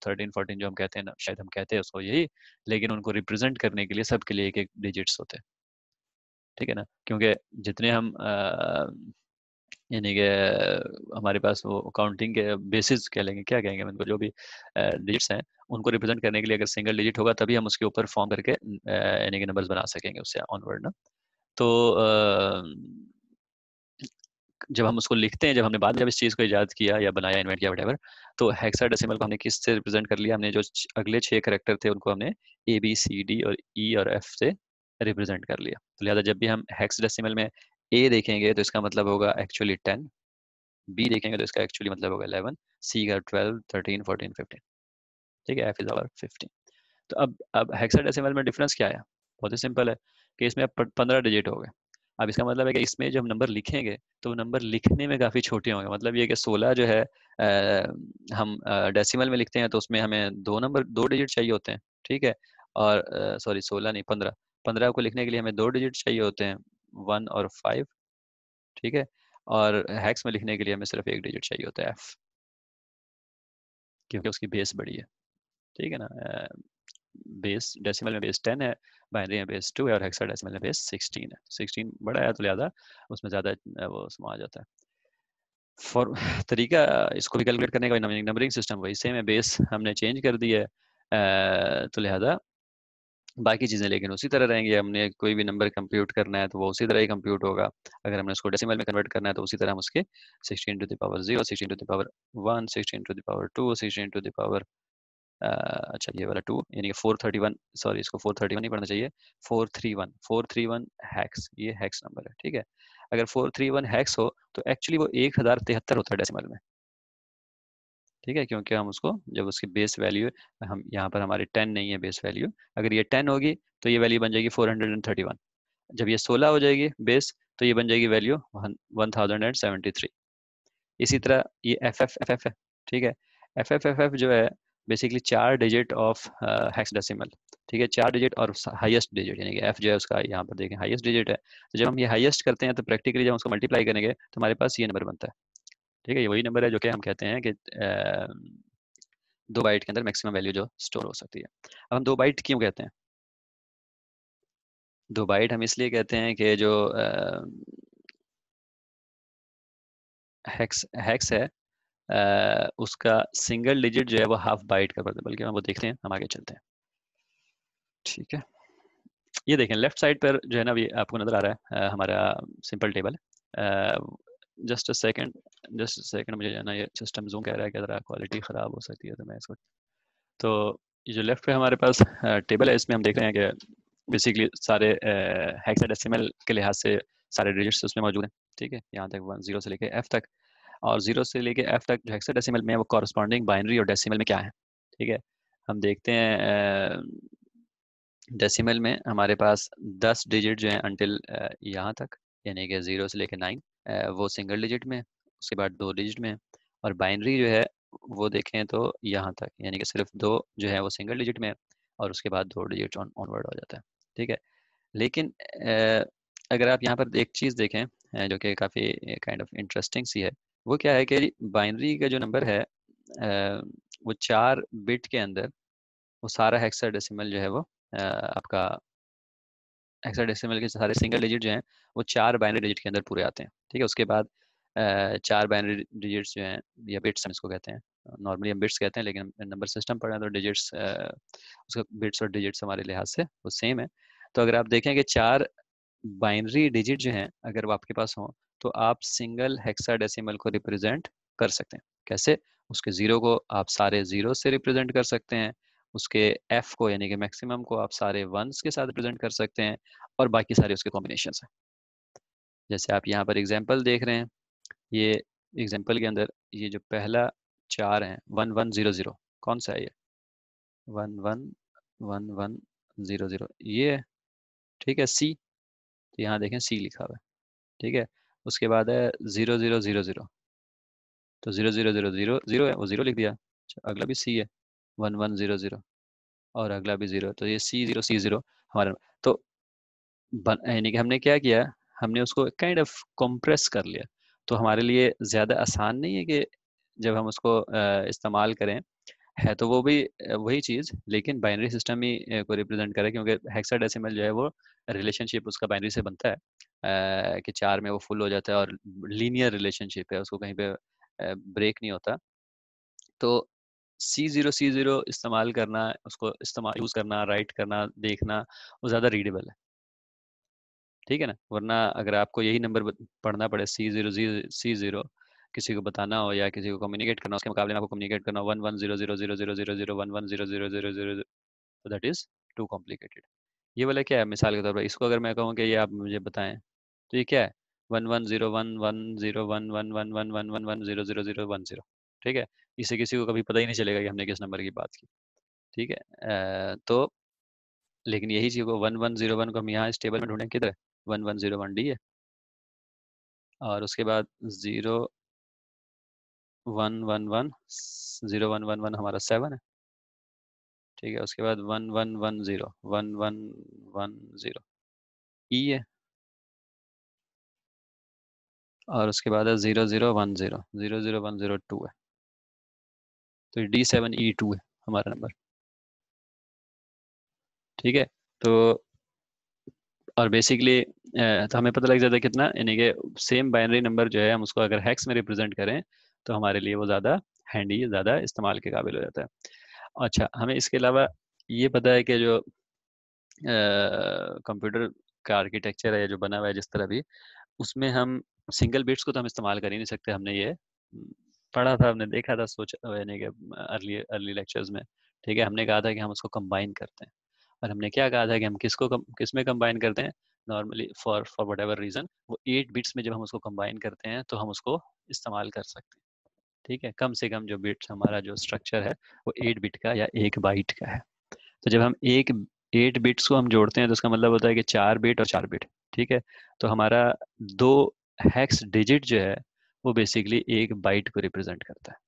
thirteen fourteen जो हम कहते हैं ना शायद हम कहते हैं उसको यही लेकिन उनको रिप्रेजेंट करने के लिए सबके लिए एक एक डिजिट्स होते ठीक है ना क्योंकि जितने हम यानी कि हमारे पास वो अकाउंटिंग के बेसिस कह लेंगे क्या कहेंगे उनको जो भी डिजिट्स हैं उनको रिप्रेजेंट करने के लिए अगर सिंगल डिजिट होगा तभी हम उसके ऊपर फॉर्म करके यानी कि नंबर्स बना सकेंगे उससे ऑनवर्ड ना तो जब हम उसको लिखते हैं जब हमने बाद जब इस चीज़ को ईजाद किया या बनाया इन्वेंट किया वटेवर तो हेक्सा डेसिमल को हमने किस से रिप्रेजेंट कर लिया हमने जो अगले छः करेक्टर थे उनको हमने ए बी सी डी और ई e और एफ से रिप्रेजेंट कर लिया तो लिहाजा जब भी हम हेक्स डेसिमल में ए देखेंगे तो इसका मतलब होगा एक्चुअली टेन बी देखेंगे तो इसका एक्चुअली मतलब होगा इलेवन सी का ट्वेल्व थर्टीन फोर्टीन फिफ्टीन ठीक है एफ इज आवर फिफ्टीन तो अब अब हेक्साडेसिमल में डिफरेंस क्या है बहुत ही सिंपल है कि इसमें अब पंद्रह डिजिट हो गए अब इसका मतलब है कि इसमें जो हम नंबर लिखेंगे तो नंबर लिखने में काफ़ी छोटे होंगे मतलब ये कि सोलह जो है आ, हम डेसिमल में लिखते हैं तो उसमें हमें दो नंबर दो डिजिट चाहिए होते हैं ठीक है और सॉरी सोलह नहीं पंद्रह पंद्रह को लिखने के लिए हमें दो डिजिट चाहिए होते हैं वन और फाइव ठीक है और हैक्स में लिखने के लिए हमें सिर्फ एक डिजिट चाहिए होता है एफ क्योंकि उसकी बेस बड़ी है ठीक है ना बेस डेसिमल में बेस टेन है बाइनरी में बेस टू है और हेक्सा डेसिमल में बेस सिक्सटीन है सिक्सटीन बड़ा है तो लिहाजा उसमें ज़्यादा वो समा जाता है फॉर तरीका इसको भी कैलकुलेट करने का नंबरिंग सिस्टम वही सेम है बेस हमने चेंज कर दी है तो लिहाजा बाकी चीज़ें लेकिन उसी तरह रहेंगी हमने कोई भी नंबर कंप्यूट करना है तो वो उसी तरह ही कंप्यूट होगा अगर हमने उसको डेसिमल में कन्वर्ट करना है तो उसी तरह हम उसके sixteen to the power zero sixteen to the power one sixteen to the power two sixteen to the power अच्छा ये वाला टू यानी कि फोर थर्टी वन सॉरी इसको फोर थर्टी वन ही पढ़ना चाहिए four three one four three one hex ये हैक्स नंबर है ठीक है अगर फोर थ्री वन हैक्स हो तो एक्चुअली वो एक हज़ार तिहत्तर होता है डेसिमल में ठीक है क्योंकि हम उसको जब उसकी बेस वैल्यू हम यहाँ पर हमारी टेन नहीं है बेस वैल्यू अगर ये टेन होगी तो ये वैल्यू बन जाएगी four hundred and thirty one जब ये सोलह हो जाएगी बेस तो ये बन जाएगी value one thousand and seventy three इसी तरह ये एफ एफ एफ एफ ठीक है एफ एफ एफ एफ जो है बेसिकली चार डिजिट ऑफ हेक्स डेसिमल ठीक है चार डिजिट और हाईएस्ट डिजिट यानी कि एफ जो है उसका यहाँ पर देखें हाईएस्ट डिजिट है तो जब हम ये हाईएस्ट करते हैं तो प्रैक्टिकली जब उसको मल्टीप्लाई करेंगे तो हमारे पास ये नंबर बनता है ठीक है ये वही नंबर है जो कि हम कहते हैं कि दो बाइट के अंदर मैक्सिमम वैल्यू जो स्टोर हो सकती है अब हम दो बाइट क्यों कहते हैं दो बाइट हम इसलिए कहते हैं कि जो हैक्स हैक्स है आ, उसका सिंगल डिजिट जो है वो हाफ बाइट का बल्कि हम वो देखते हैं हम आगे चलते हैं ठीक है ये देखें लेफ्ट साइड पर जो है ना अभी आपको नज़र आ रहा है आ, हमारा सिंपल टेबल है just a second just a second मुझे जाना ये सिस्टम जूम कह रहा है कि ज़रा क्वालिटी ख़राब हो सकती है तो मैं इसको तो ये जो लेफ्ट पे हमारे पास टेबल है इसमें हम देख रहे हैं कि बेसिकली सारे हेक्साडेसिमल के लिहाज से सारे डिजिट्स उसमें मौजूद हैं ठीक है यहाँ तक वन जीरो से लेके एफ तक और जीरो से लेके एफ तक जो हेक्साडेसिमल में वो कॉरस्पॉन्डिंग बाइनरी और डेसिमल में क्या है ठीक है हम देखते हैं डेसिमल में हमारे पास दस डिजिट जो हैं अनटिल यहाँ तक यानी कि ज़ीरो से लेके नाइन वो सिंगल डिजिट में उसके बाद दो डिजिट में और बाइनरी जो है वो देखें तो यहाँ तक यानी कि सिर्फ दो जो है वो सिंगल डिजिट में और उसके बाद दो डिजिट ऑन ऑनवर्ड हो जाता है ठीक है लेकिन अगर आप यहाँ पर एक चीज़ देखें जो कि काफ़ी काइंड ऑफ इंटरेस्टिंग सी है वो क्या है कि बाइनरी का जो नंबर है वो चार बिट के अंदर वो सारा हेक्सा डेसिमल जो है वो आपका हेक्सा डेसिमल के सारे सिंगल डिजिट जो हैं वो चार बाइनरी डिजिट के अंदर पूरे आते हैं ठीक है उसके बाद चार बाइनरी डिजिट्स जो हैं या बिट्स हम इसको कहते हैं नॉर्मली हम बिट्स कहते हैं लेकिन नंबर सिस्टम पढ़ा है तो डिजिट्स उसका बिट्स और डिजिट्स हमारे लिहाज से वो सेम है तो अगर आप देखें कि चार बाइनरी डिजिट जो हैं अगर वो आपके पास हों तो आप सिंगल हेक्सा डेसिमल को रिप्रेजेंट कर सकते हैं कैसे उसके ज़ीरो को आप सारे ज़ीरो से रिप्रेजेंट कर सकते हैं उसके एफ को यानी कि मैक्सिमम को आप सारे वंस के साथ रिप्रेजेंट कर सकते हैं और बाकी सारे उसके कॉम्बिनेशन हैं जैसे आप यहाँ पर एग्जाम्पल देख रहे हैं ये एग्जाम्पल के अंदर ये जो पहला चार है वन वन ज़ीरो ज़ीरो कौन सा है ये one one one one zero zero ये ठीक है सी तो यहाँ देखें सी लिखा हुआ है ठीक है उसके बाद है ज़ीरो ज़ीरो ज़ीरो ज़ीरो तो zero zero zero zero zero है वो ज़ीरो लिख दिया अच्छा, अगला भी सी है वन वन ज़ीरो ज़ीरो और अगला भी ज़ीरो तो ये सी ज़ीरो सी ज़ीरो हमारे तो यानी कि हमने क्या किया हमने उसको काइंड ऑफ कंप्रेस कर लिया तो हमारे लिए ज़्यादा आसान नहीं है कि जब हम उसको इस्तेमाल करें है तो वो भी वही चीज़ लेकिन बाइनरी सिस्टम ही को रिप्रेजेंट करे क्योंकि हेक्साडेसिमल जो है वो रिलेशनशिप उसका बाइनरी से बनता है कि चार में वो फुल हो जाता है और लीनियर रिलेशनशिप है उसको कहीं पे ब्रेक नहीं होता तो सी ज़ीरो सी ज़ीरो इस्तेमाल करना उसको इस्तेमाल यूज़ करना राइट करना देखना वो ज़्यादा रीडेबल है ठीक है ना वरना अगर आपको यही नंबर पढ़ना पड़े सी जीरो सी जीरो किसी को बताना हो या किसी को कम्युनिकेट करना उसके मुकाबले में आपको कम्युनिकेट करना one one zero zero zero zero zero zero one one zero zero zero zero तो दैट इज़ टू कॉम्प्लिकेटेड ये वाला क्या है मिसाल के तौर पर इसको अगर मैं कहूँ कि ये आप मुझे बताएं तो ये क्या है one one zero one one zero one one one one one one one zero zero zero one zero ठीक है इससे किसी को कभी पता ही नहीं चलेगा कि हमने किस नंबर की बात की ठीक है तो लेकिन यही चीज़ को वन वन जीरो वन को हम यहाँ इस टेबल में ढूंढें किधर है one one zero one D है और उसके बाद zero one one one zero one one one हमारा सेवन है ठीक है उसके बाद one one one zero one one one zero E है और उसके बाद है zero zero one zero zero zero one zero two है तो डी सेवन ई टू है हमारा नंबर ठीक है तो और बेसिकली तो हमें पता लग जाता है कितना यानी कि सेम बाइनरी नंबर जो है हम उसको अगर हैक्स में रिप्रेजेंट करें तो हमारे लिए वो ज़्यादा हैंडी ज़्यादा इस्तेमाल के काबिल हो जाता है अच्छा हमें इसके अलावा ये पता है कि जो कंप्यूटर का आर्किटेक्चर है जो बना हुआ है जिस तरह भी उसमें हम सिंगल बिट्स को तो हम इस्तेमाल कर ही नहीं सकते हमने ये पढ़ा था हमने देखा था सोचा यानी कि अर्ली अर्ली लेक्चर्स में ठीक है हमने कहा था कि हम उसको कंबाइन करते हैं और हमने क्या कहा था कि हम किसको किस में कंबाइन करते हैं normally for for whatever reason वो एट बिट्स में जब हम उसको कंबाइन करते हैं तो हम उसको इस्तेमाल कर सकते हैं ठीक है कम से कम जो बिट्स हमारा जो स्ट्रक्चर है वो एट बिट का या एक बाइट का है तो जब हम एक एट बिट्स को हम जोड़ते हैं तो उसका मतलब होता है कि चार बिट और चार बिट ठीक है तो हमारा दो हैक्स डिजिट जो है वो बेसिकली एक बाइट को रिप्रेजेंट करता है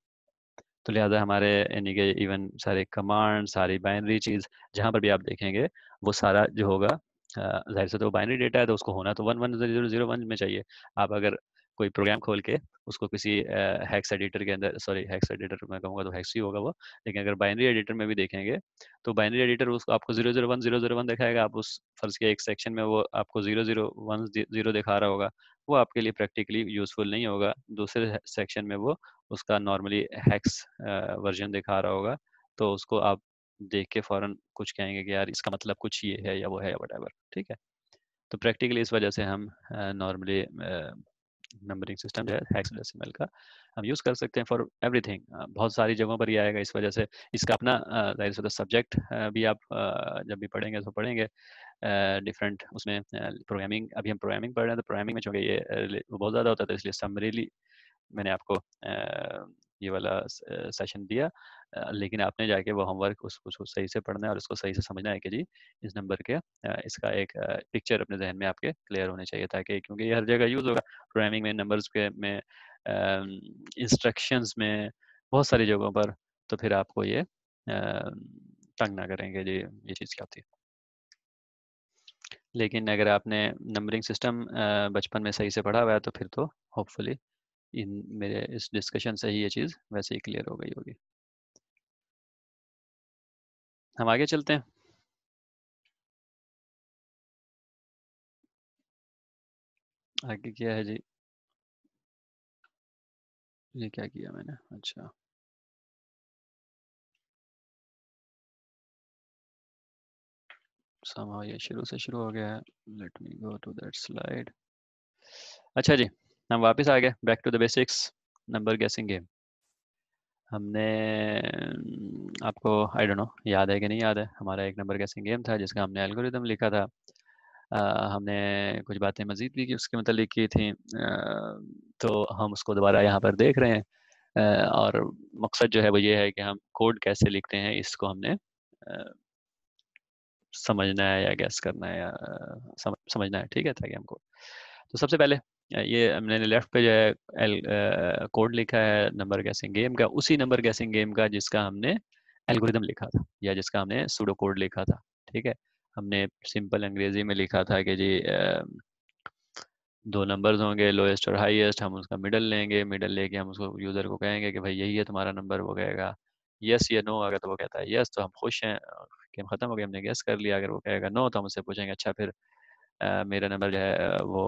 तो लिहाजा हमारे यानी कि इवन सारे कमांड सारी बाइनरी चीज़ जहाँ पर भी आप देखेंगे वो सारा जो होगा जाहिर से तो बाइनरी डेटा है तो उसको होना तो one one zero zero one में चाहिए आप अगर कोई प्रोग्राम खोल के उसको किसी हैक्स एडिटर के अंदर सॉरी हैक्स एडिटर मैं कहूँगा तो हैक्स ही होगा वो लेकिन अगर बाइनरी एडिटर में भी देखेंगे तो बाइनरी एडिटर उसको आपको zero zero one zero zero one दिखाएगा आप उस फर्ज के एक सेक्शन में वो आपको जीरो जीरो वन जीरो दिखा रहा होगा वो आपके लिए प्रैक्टिकली यूजफुल नहीं होगा दूसरे सेक्शन में वो उसका नॉर्मली हैक्स वर्जन दिखा रहा होगा तो उसको आप देख के फ़ौरन कुछ कहेंगे कि यार इसका मतलब कुछ ये है या वो है या वट ठीक है तो प्रैक्टिकली इस वजह से हम नॉर्मली नंबरिंग सिस्टम जो है का हम यूज़ कर सकते हैं फॉर एवरीथिंग बहुत सारी जगहों पर ये आएगा इस वजह से इसका अपना जाहिर से सब्जेक्ट भी आप जब भी पढ़ेंगे तो पढ़ेंगे डिफरेंट उसमें प्रोग्रामिंग अभी हम प्रोग्रामिंग पढ़ रहे हैं तो प्रोग्रामिंग में चूँकि ये बहुत ज़्यादा होता था तो इसलिए समरीली मैंने आपको ये वाला सेशन दिया लेकिन आपने जाके वो होमवर्क उसको सही से पढ़ना है और उसको सही से समझना है कि जी इस नंबर के इसका एक पिक्चर अपने जहन में आपके क्लियर होने चाहिए ताकि क्योंकि ये हर जगह यूज़ होगा प्रोग्रामिंग में नंबर्स के में इंस्ट्रक्शंस में बहुत सारी जगहों पर तो फिर आपको ये तंग ना करेंगे जी ये चीज़ क्या होती है लेकिन अगर आपने नंबरिंग सिस्टम बचपन में सही से पढ़ा हुआ है तो फिर तो होपफुली इन मेरे इस डिस्कशन से ही ये चीज़ वैसे ही क्लियर हो गई होगी हम आगे चलते हैं आगे क्या है जी ये क्या किया मैंने अच्छा समा ये शुरू से शुरू हो गया है let me go to that slide अच्छा जी हम वापस आ गए back to the basics number guessing game हमने आपको आई डोंट नो याद है कि नहीं याद है हमारा एक नंबर गैसिंग गेम था जिसका हमने एल्गोरिदम लिखा था आ, हमने कुछ बातें मज़ीद भी की उसके मतलब की थी आ, तो हम उसको दोबारा यहाँ पर देख रहे हैं आ, और मकसद जो है वो ये है कि हम कोड कैसे लिखते हैं इसको हमने समझना है या गैस करना है या सम, समझना है ठीक है था कि हमको तो सबसे पहले ये मैंने लेफ्ट पे जो है कोड लिखा है नंबर गैसिंग गेम का उसी नंबर गैसिंग गेम का जिसका हमने एल्गोरिदम लिखा था या जिसका हमने सूडो कोड लिखा था ठीक है हमने सिंपल अंग्रेजी में लिखा था कि जी दो नंबर्स होंगे लोएस्ट और हाईएस्ट हम उसका मिडल लेंगे मिडल लेके हम उसको यूज़र को कहेंगे कि भाई यही है तुम्हारा नंबर वो कहेगा यस या नो अगर तो वो कहता है यस तो हम खुश हैं गेम ख़त्म हो गया हमने गैस कर लिया अगर वो कहेगा नो तो हम उससे पूछेंगे अच्छा फिर मेरा नंबर जो है वो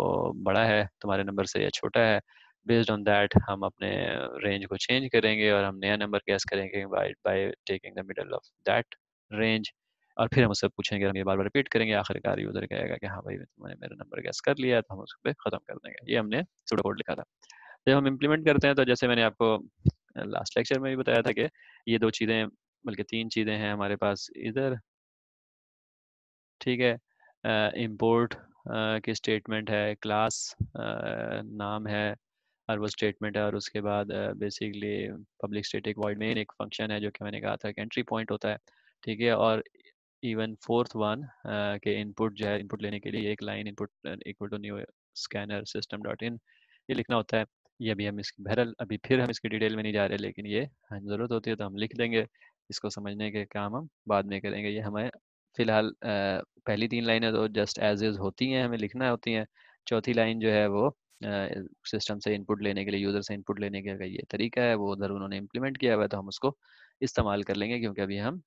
बड़ा है तुम्हारे नंबर से या छोटा है बेस्ड ऑन दैट हम अपने रेंज को चेंज करेंगे और हम नया नंबर गैस करेंगे by by taking the middle of that range और फिर हम उससे पूछेंगे हम ये बार बार रिपीट करेंगे आखिरकार यूज़र कहेगा कि हाँ भाई तुमने मेरा नंबर गैस कर लिया तो हम उस पर ख़त्म कर देंगे ये हमने सूडो कोड लिखा था जब हम इम्प्लीमेंट करते हैं तो जैसे मैंने आपको लास्ट लेक्चर में भी बताया था कि ये दो चीज़ें बल्कि तीन चीज़ें हैं हमारे पास इधर ठीक है इम्पोर्ट के स्टेटमेंट है क्लास नाम है और वो स्टेटमेंट है और उसके बाद basically public static void main एक फंक्शन है जो कि मैंने कहा था कि एंट्री पॉइंट होता है ठीक है और इवन फोर्थ वन के इनपुट जो है इनपुट लेने के लिए एक line input equal to new scanner system dot in ये लिखना होता है ये अभी हम इसकी बहरल अभी फिर हम इसकी डिटेल में नहीं जा रहे लेकिन ये हाँ, ज़रूरत होती है तो हम लिख देंगे इसको समझने के काम हम बाद में करेंगे ये हमें फिलहाल पहली तीन लाइनें तो जस्ट एज इज होती हैं हमें लिखना होती हैं चौथी लाइन जो है वो सिस्टम से इनपुट लेने के लिए यूज़र से इनपुट लेने के लिए ये तरीका है वो उधर उन्होंने इम्प्लीमेंट किया हुआ है तो हम उसको इस्तेमाल कर लेंगे क्योंकि अभी हम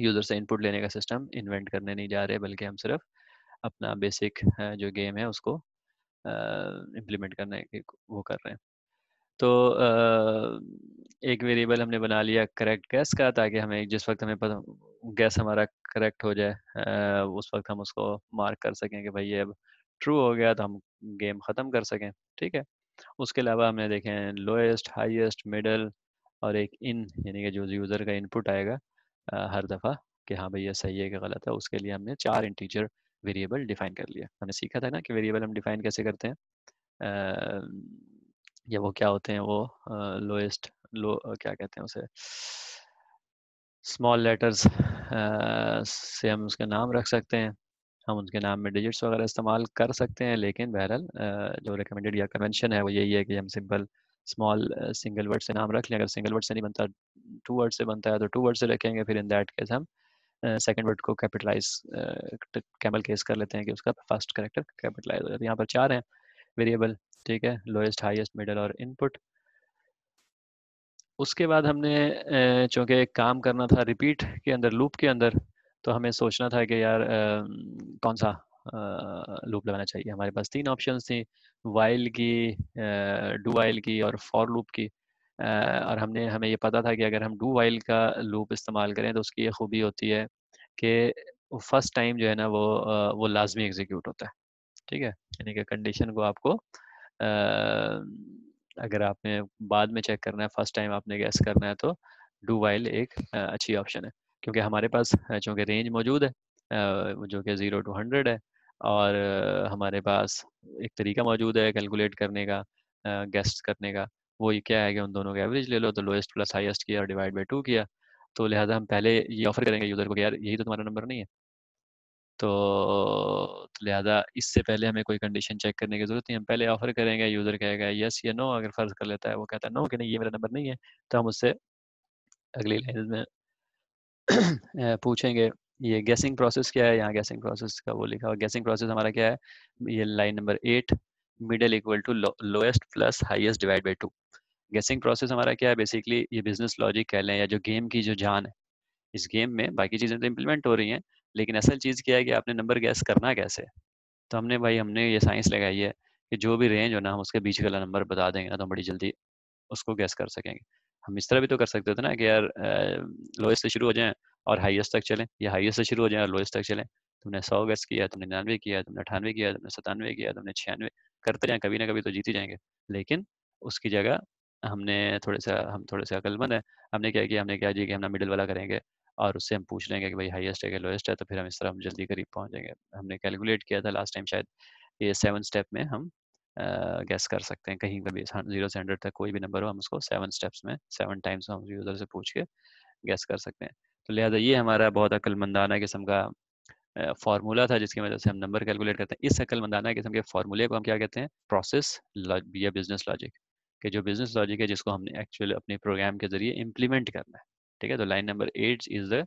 यूज़र से इनपुट लेने का सिस्टम इन्वेंट करने नहीं जा रहे बल्कि हम सिर्फ अपना बेसिक जो गेम है उसको इम्प्लीमेंट करने की वो कर रहे हैं तो एक वेरिएबल हमने बना लिया करेक्ट गैस का ताकि हमें जिस वक्त हमें पता गैस हमारा करेक्ट हो जाए उस वक्त हम उसको मार्क कर सकें कि भाई ये अब ट्रू हो गया तो हम गेम ख़त्म कर सकें ठीक है उसके अलावा हमने देखें लोएस्ट हाईएस्ट मिडल और एक इन यानी कि जो यूज़र का इनपुट आएगा हर दफ़ा कि हाँ भैया सही है कि गलत है उसके लिए हमने चार इंटीजर वेरिएबल डिफाइन कर लिया हमने सीखा था ना कि वेरिएबल हम डिफाइन कैसे करते हैं या वो क्या होते हैं वो लोएस्ट लो क्या कहते हैं उसे स्मॉल लेटर्स से हम उसका नाम रख सकते हैं हम उनके नाम में डिजिट्स वगैरह इस्तेमाल कर सकते हैं लेकिन बहरहाल जो रिकमेंडेड या कन्वेंशन है वो यही है कि हम सिंपल स्मॉल सिंगल वर्ड से नाम रख लें अगर सिंगल वर्ड से नहीं बनता टू वर्ड से बनता है तो टू वर्ड से रखेंगे फिर इन दैट केस हम सेकंड वर्ड को कैपिटलाइज कैमल केस कर लेते हैं कि उसका फर्स्ट करेक्टर कैपिटलाइज हो जाता है यहाँ पर चार हैं वेरिएबल ठीक है लोएस्ट हाईएस्ट मिडल और इनपुट उसके बाद हमने चूंकि एक काम करना था रिपीट के अंदर लूप के अंदर तो हमें सोचना था कि यार आ, कौन सा लूप लगाना चाहिए हमारे पास तीन ऑप्शन थी वाइल की डू वाइल की और फॉर लूप की आ, और हमने हमें ये पता था कि अगर हम डू वाइल का लूप इस्तेमाल करें तो उसकी ये खूबी होती है कि फर्स्ट टाइम जो है ना वो वो लाजमी एग्जीक्यूट होता है ठीक है यानी कि कंडीशन को आपको आ, अगर आपने बाद में चेक करना है फर्स्ट टाइम आपने गैस करना है तो डू वाइल एक आ, अच्छी ऑप्शन है क्योंकि हमारे पास चूँकि रेंज मौजूद है आ, जो कि ज़ीरो टू हंड्रेड है और हमारे पास एक तरीका मौजूद है कैलकुलेट करने का गैस करने का वो क्या है कि उन दोनों का एवरेज ले लो तो लोएस्ट प्लस हाइस्ट किया और डिवाइड बाई टू किया तो लिहाजा हम पहले ये ऑफर करेंगे यूज़र को यार यही तो तुम्हारा नंबर नहीं है तो, तो, लिहाजा इससे पहले हमें कोई कंडीशन चेक करने की ज़रूरत नहीं हम पहले ऑफ़र करेंगे यूज़र कहेगा यस या नो अगर फ़र्ज़ कर लेता है वो कहता है नो कि नहीं ये मेरा नंबर नहीं है तो हम उससे अगली लाइन में पूछेंगे ये गैसिंग प्रोसेस क्या है यहाँ गैसिंग प्रोसेस का वो लिखा हुआ गैसिंग प्रोसेस हमारा क्या है ये line number eight middle equal to lowest plus highest divide by two guessing process हमारा क्या है बेसिकली ये बिजनेस लॉजिक कह लें या जो गेम की जो जान है इस गेम में बाकी चीज़ें तो इम्प्लीमेंट हो रही हैं लेकिन असल चीज़ क्या है कि आपने नंबर गैस करना कैसे तो हमने भाई हमने ये साइंस लगाई है कि जो भी रेंज हो ना हम उसके बीच वाला नंबर बता देंगे ना तो हम बड़ी जल्दी उसको गैस कर सकेंगे हम इस तरह भी तो कर सकते थे ना कि यार लोएस्ट से शुरू हो जाएं और हाईएस्ट तक चलें या हाईएस्ट से शुरू हो जाएं और लोएस्ट तक चलें तुमने सौ गैस किया तुमने निन्यानवे किया तुमने अठानवे किया तुमने सतानवे किया तुमने छियानवे करते जाए कभी ना कभी तो जीत ही जाएंगे लेकिन उसकी जगह हमने थोड़े सा हम थोड़े से अकलमंद है हमने क्या किया हमने क्या जी कि हम ना मिडिल वाला करेंगे और उससे हम पूछ लेंगे कि भाई हाईएस्ट है कि लोएस्ट है तो फिर हम इस तरह हम जल्दी करीब पहुँच जाएंगे हमने कैलकुलेट किया था लास्ट टाइम शायद ये सेवन स्टेप में हम गैस कर सकते हैं कहीं कभी भी जीरो हाँ, से हंड्रेड तक कोई भी नंबर हो हम उसको सेवन स्टेप्स में सेवन टाइम्स हम यूज़र से पूछ के गैस कर सकते हैं तो लिहाजा ये हमारा बहुत अक्लमंदाना किस्म का फार्मूला था जिसकी वजह से हम नंबर कैलकुलेट करते हैं इस अक्लमंदाना किस्म के फार्मूले को हम क्या कहते हैं प्रोसेस या बिजनेस लॉजिक कि जो बिजनेस लॉजिक है जिसको हमने एक्चुअली अपने प्रोग्राम के जरिए इम्प्लीमेंट करना है ठीक है तो line number eight is the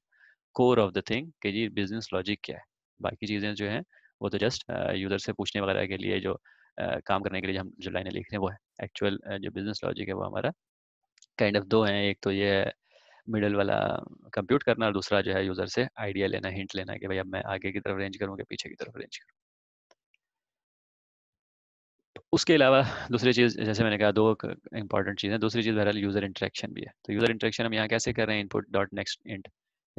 core of the thing कि जी बिजनेस लॉजिक क्या है बाकी चीज़ें जो हैं वो तो जस्ट यूज़र से पूछने वगैरह के लिए जो आ, काम करने के लिए हम जो लाइनें लिख रहे हैं वो है एक्चुअल जो बिजनेस लॉजिक है वो हमारा काइंड ऑफ दो हैं एक तो ये है मिडल वाला कंप्यूट करना और दूसरा जो है यूज़र से आइडिया लेना हिंट लेना कि भाई अब मैं आगे की तरफ रेंज करूँ कि पीछे की तरफ रेंज करूँ उसके अलावा दूसरी चीज़ जैसे मैंने कहा दो इंपॉर्टेंट चीज़ है दूसरी चीज़ बहरहाल यूज़र इंटरेक्शन भी है तो यूज़र इंटरेक्शन हम यहाँ कैसे कर रहे हैं इनपुट डॉट नेक्स्ट इंट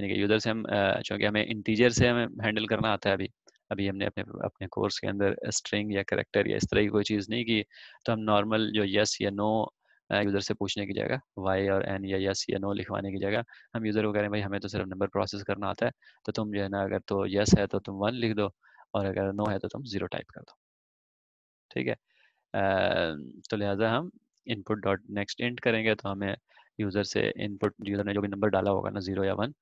यानी कि यूज़र से हम चूँकि हमें इंटीजियर से हमें हैंडल करना आता है अभी अभी हमने अपने अपने कोर्स के अंदर स्ट्रिंग या करेक्टर या इस तरह की कोई चीज़ नहीं की तो हम नॉर्मल जो यस या नो यूज़र से पूछने की जगह वाई और एन या यस या नो लिखवाने की जगह हम यूज़र को कह रहे हैं भाई हमें तो सिर्फ नंबर प्रोसेस करना आता है तो तुम जो है ना अगर तो यस है तो तुम वन लिख दो और अगर नो है तो तुम ज़ीरो टाइप कर दो ठीक है तो लिहाजा हम इनपुट डॉट नेक्स्ट इंट करेंगे तो हमें यूज़र से इनपुट यूज़र ने जो भी नंबर डाला होगा ना ज़ीरो या वन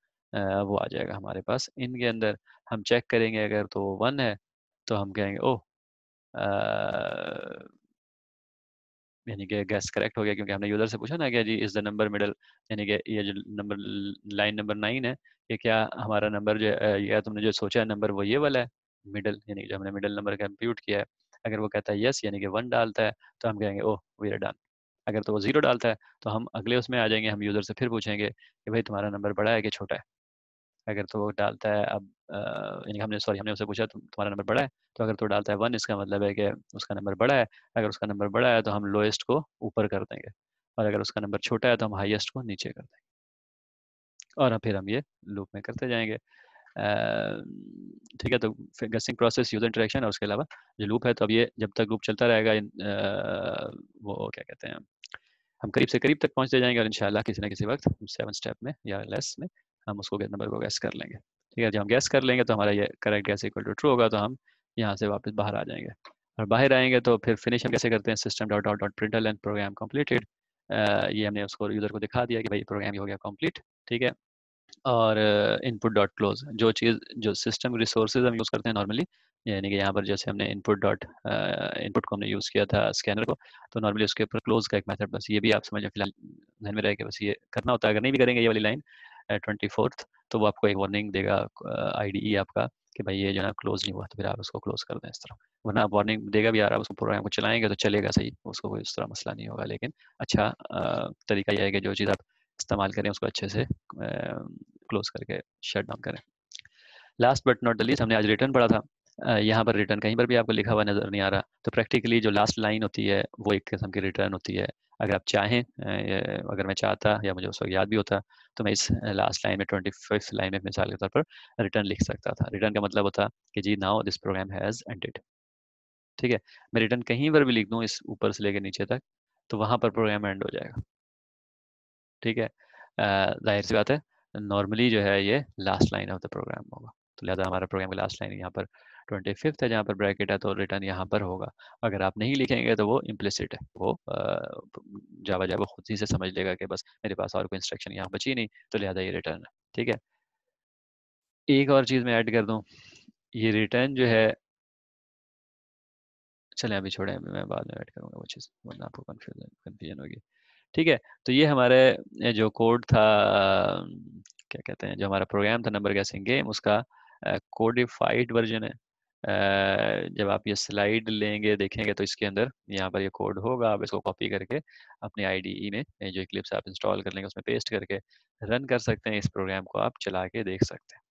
वो आ जाएगा हमारे पास इनके अंदर हम चेक करेंगे अगर तो वन है तो हम कहेंगे ओह यानी कि गैस करेक्ट हो गया क्योंकि हमने यूज़र से पूछा ना कि जी इज़ द नंबर मिडल यानी कि ये जो नंबर लाइन नंबर नाइन है ये क्या हमारा नंबर जो या तुमने जो सोचा है नंबर वो ये वाला है मिडल यानी जो हमने मिडल नंबर कंप्यूट किया है अगर वो कहता है यस यानी कि वन डालता है तो हम कहेंगे ओह वीर डन अगर तो वो जीरो डालता है तो हम अगले उसमें आ जाएंगे हम यूज़र से फिर पूछेंगे कि भाई तुम्हारा नंबर बड़ा है कि छोटा है अगर तो वो डालता है अब यानी हमने सॉरी हमने उसे पूछा तुम्हारा नंबर बड़ा है तो अगर तो डालता है वन इसका मतलब है कि उसका नंबर बड़ा है अगर उसका नंबर बड़ा है तो हम लोएस्ट को ऊपर कर देंगे और अगर उसका नंबर छोटा है तो हम हाइएस्ट को नीचे कर देंगे और फिर हम ये लूप में करते जाएंगे ठीक है तो गेसिंग प्रोसेस यूजर इंटरेक्शन और उसके अलावा जो लूप है तो अब ये जब तक लूप चलता रहेगा वो क्या कहते हैं हम करीब से करीब तक पहुंचते जाएंगे और इंशाल्लाह किसी ना किसी वक्त सेवन स्टेप में या लेस में हम उसको नंबर को गैस कर लेंगे ठीक है जब हम गैस कर लेंगे तो हमारा ये correct guess equal to true होगा तो हम यहाँ से वापस बाहर आ जाएंगे और बाहर आएंगे तो फिर फिनिश हम कैसे करते हैं system dot dot dot printer and program completed ये हमने उसको यूज़र को दिखा दिया कि भाई प्रोग्राम ये हो गया कम्प्लीट ठीक है और इनपुट डॉट क्लोज जो चीज़ जो सिस्टम रिसोर्सेज हम यूज़ करते हैं नॉर्मली यानी कि यहाँ पर जैसे हमने इनपुट डॉट इनपुट को हमने यूज़ किया था स्कैनर को तो नॉर्मली उसके ऊपर क्लोज का एक मेथड बस ये भी आप समझें फिलहाल ध्यान में रहेगा बस ये करना होता है अगर नहीं भी करेंगे ये वाली लाइन ट्वेंटी फोर्थ तो वो आपको एक वार्निंग देगा आई e आपका कि भाई ये जो है क्लोज नहीं हुआ तो फिर आप उसको क्लोज कर दें इस तरह वरना आप वार्निंग देगा भी यार आप उसको प्रोग्राम को चलाएंगे तो चलेगा सही उसको कोई इस तरह मसला नहीं होगा लेकिन अच्छा तरीका यह है कि जो चीज़ आप इस्तेमाल करें उसको अच्छे से क्लोज करके शट डाउन करें last but not the least हमने आज रिटर्न पढ़ा था यहाँ पर रिटर्न कहीं पर भी आपको लिखा हुआ नज़र नहीं आ रहा तो प्रैक्टिकली जो लास्ट लाइन होती है वो एक किस्म की रिटर्न होती है अगर आप चाहें अगर मैं चाहता या मुझे उस वक्त याद भी होता तो मैं इस लास्ट लाइन में ट्वेंटी फिफ्थ लाइन में मिसाल के तौर पर रिटर्न लिख सकता था रिटर्न का मतलब होता कि जी now this program has ended ठीक है मैं रिटर्न कहीं पर भी लिख दूँ इस ऊपर से लेकर नीचे तक तो वहाँ पर प्रोग्राम एंड हो जाएगा ठीक है जाहिर सी बात है नॉर्मली जो है ये last line of the program होगा तो लिहाजा हमारा प्रोग्राम की लास्ट लाइन यहाँ पर ट्वेंटी फिफ्थ है जहाँ पर ब्रैकेट है तो रिटर्न यहाँ पर होगा अगर आप नहीं लिखेंगे तो वो इम्प्लिसिट है वो जावा जावा खुद ही से समझ लेगा कि बस मेरे पास और कोई इंस्ट्रक्शन यहाँ बची नहीं तो लिहाजा ये रिटर्न है ठीक है एक और चीज़ मैं ऐड कर दूँ ये रिटर्न जो है चले अभी छोड़ें अभी मैं बाद में ऐड करूँगा वो चीज़ वरना आपको कन्फ्यूजन कन्फ्यूजन होगी ठीक है तो ये हमारे जो कोड था क्या कहते हैं जो हमारा प्रोग्राम था नंबर गैसिंग गेम उसका कोडिफाइड वर्जन है जब आप ये स्लाइड लेंगे देखेंगे तो इसके अंदर यहाँ पर ये कोड होगा आप इसको कॉपी करके अपने आईडीई में जो क्लिप्स आप इंस्टॉल कर लेंगे उसमें पेस्ट करके रन कर सकते हैं इस प्रोग्राम को आप चला के देख सकते हैं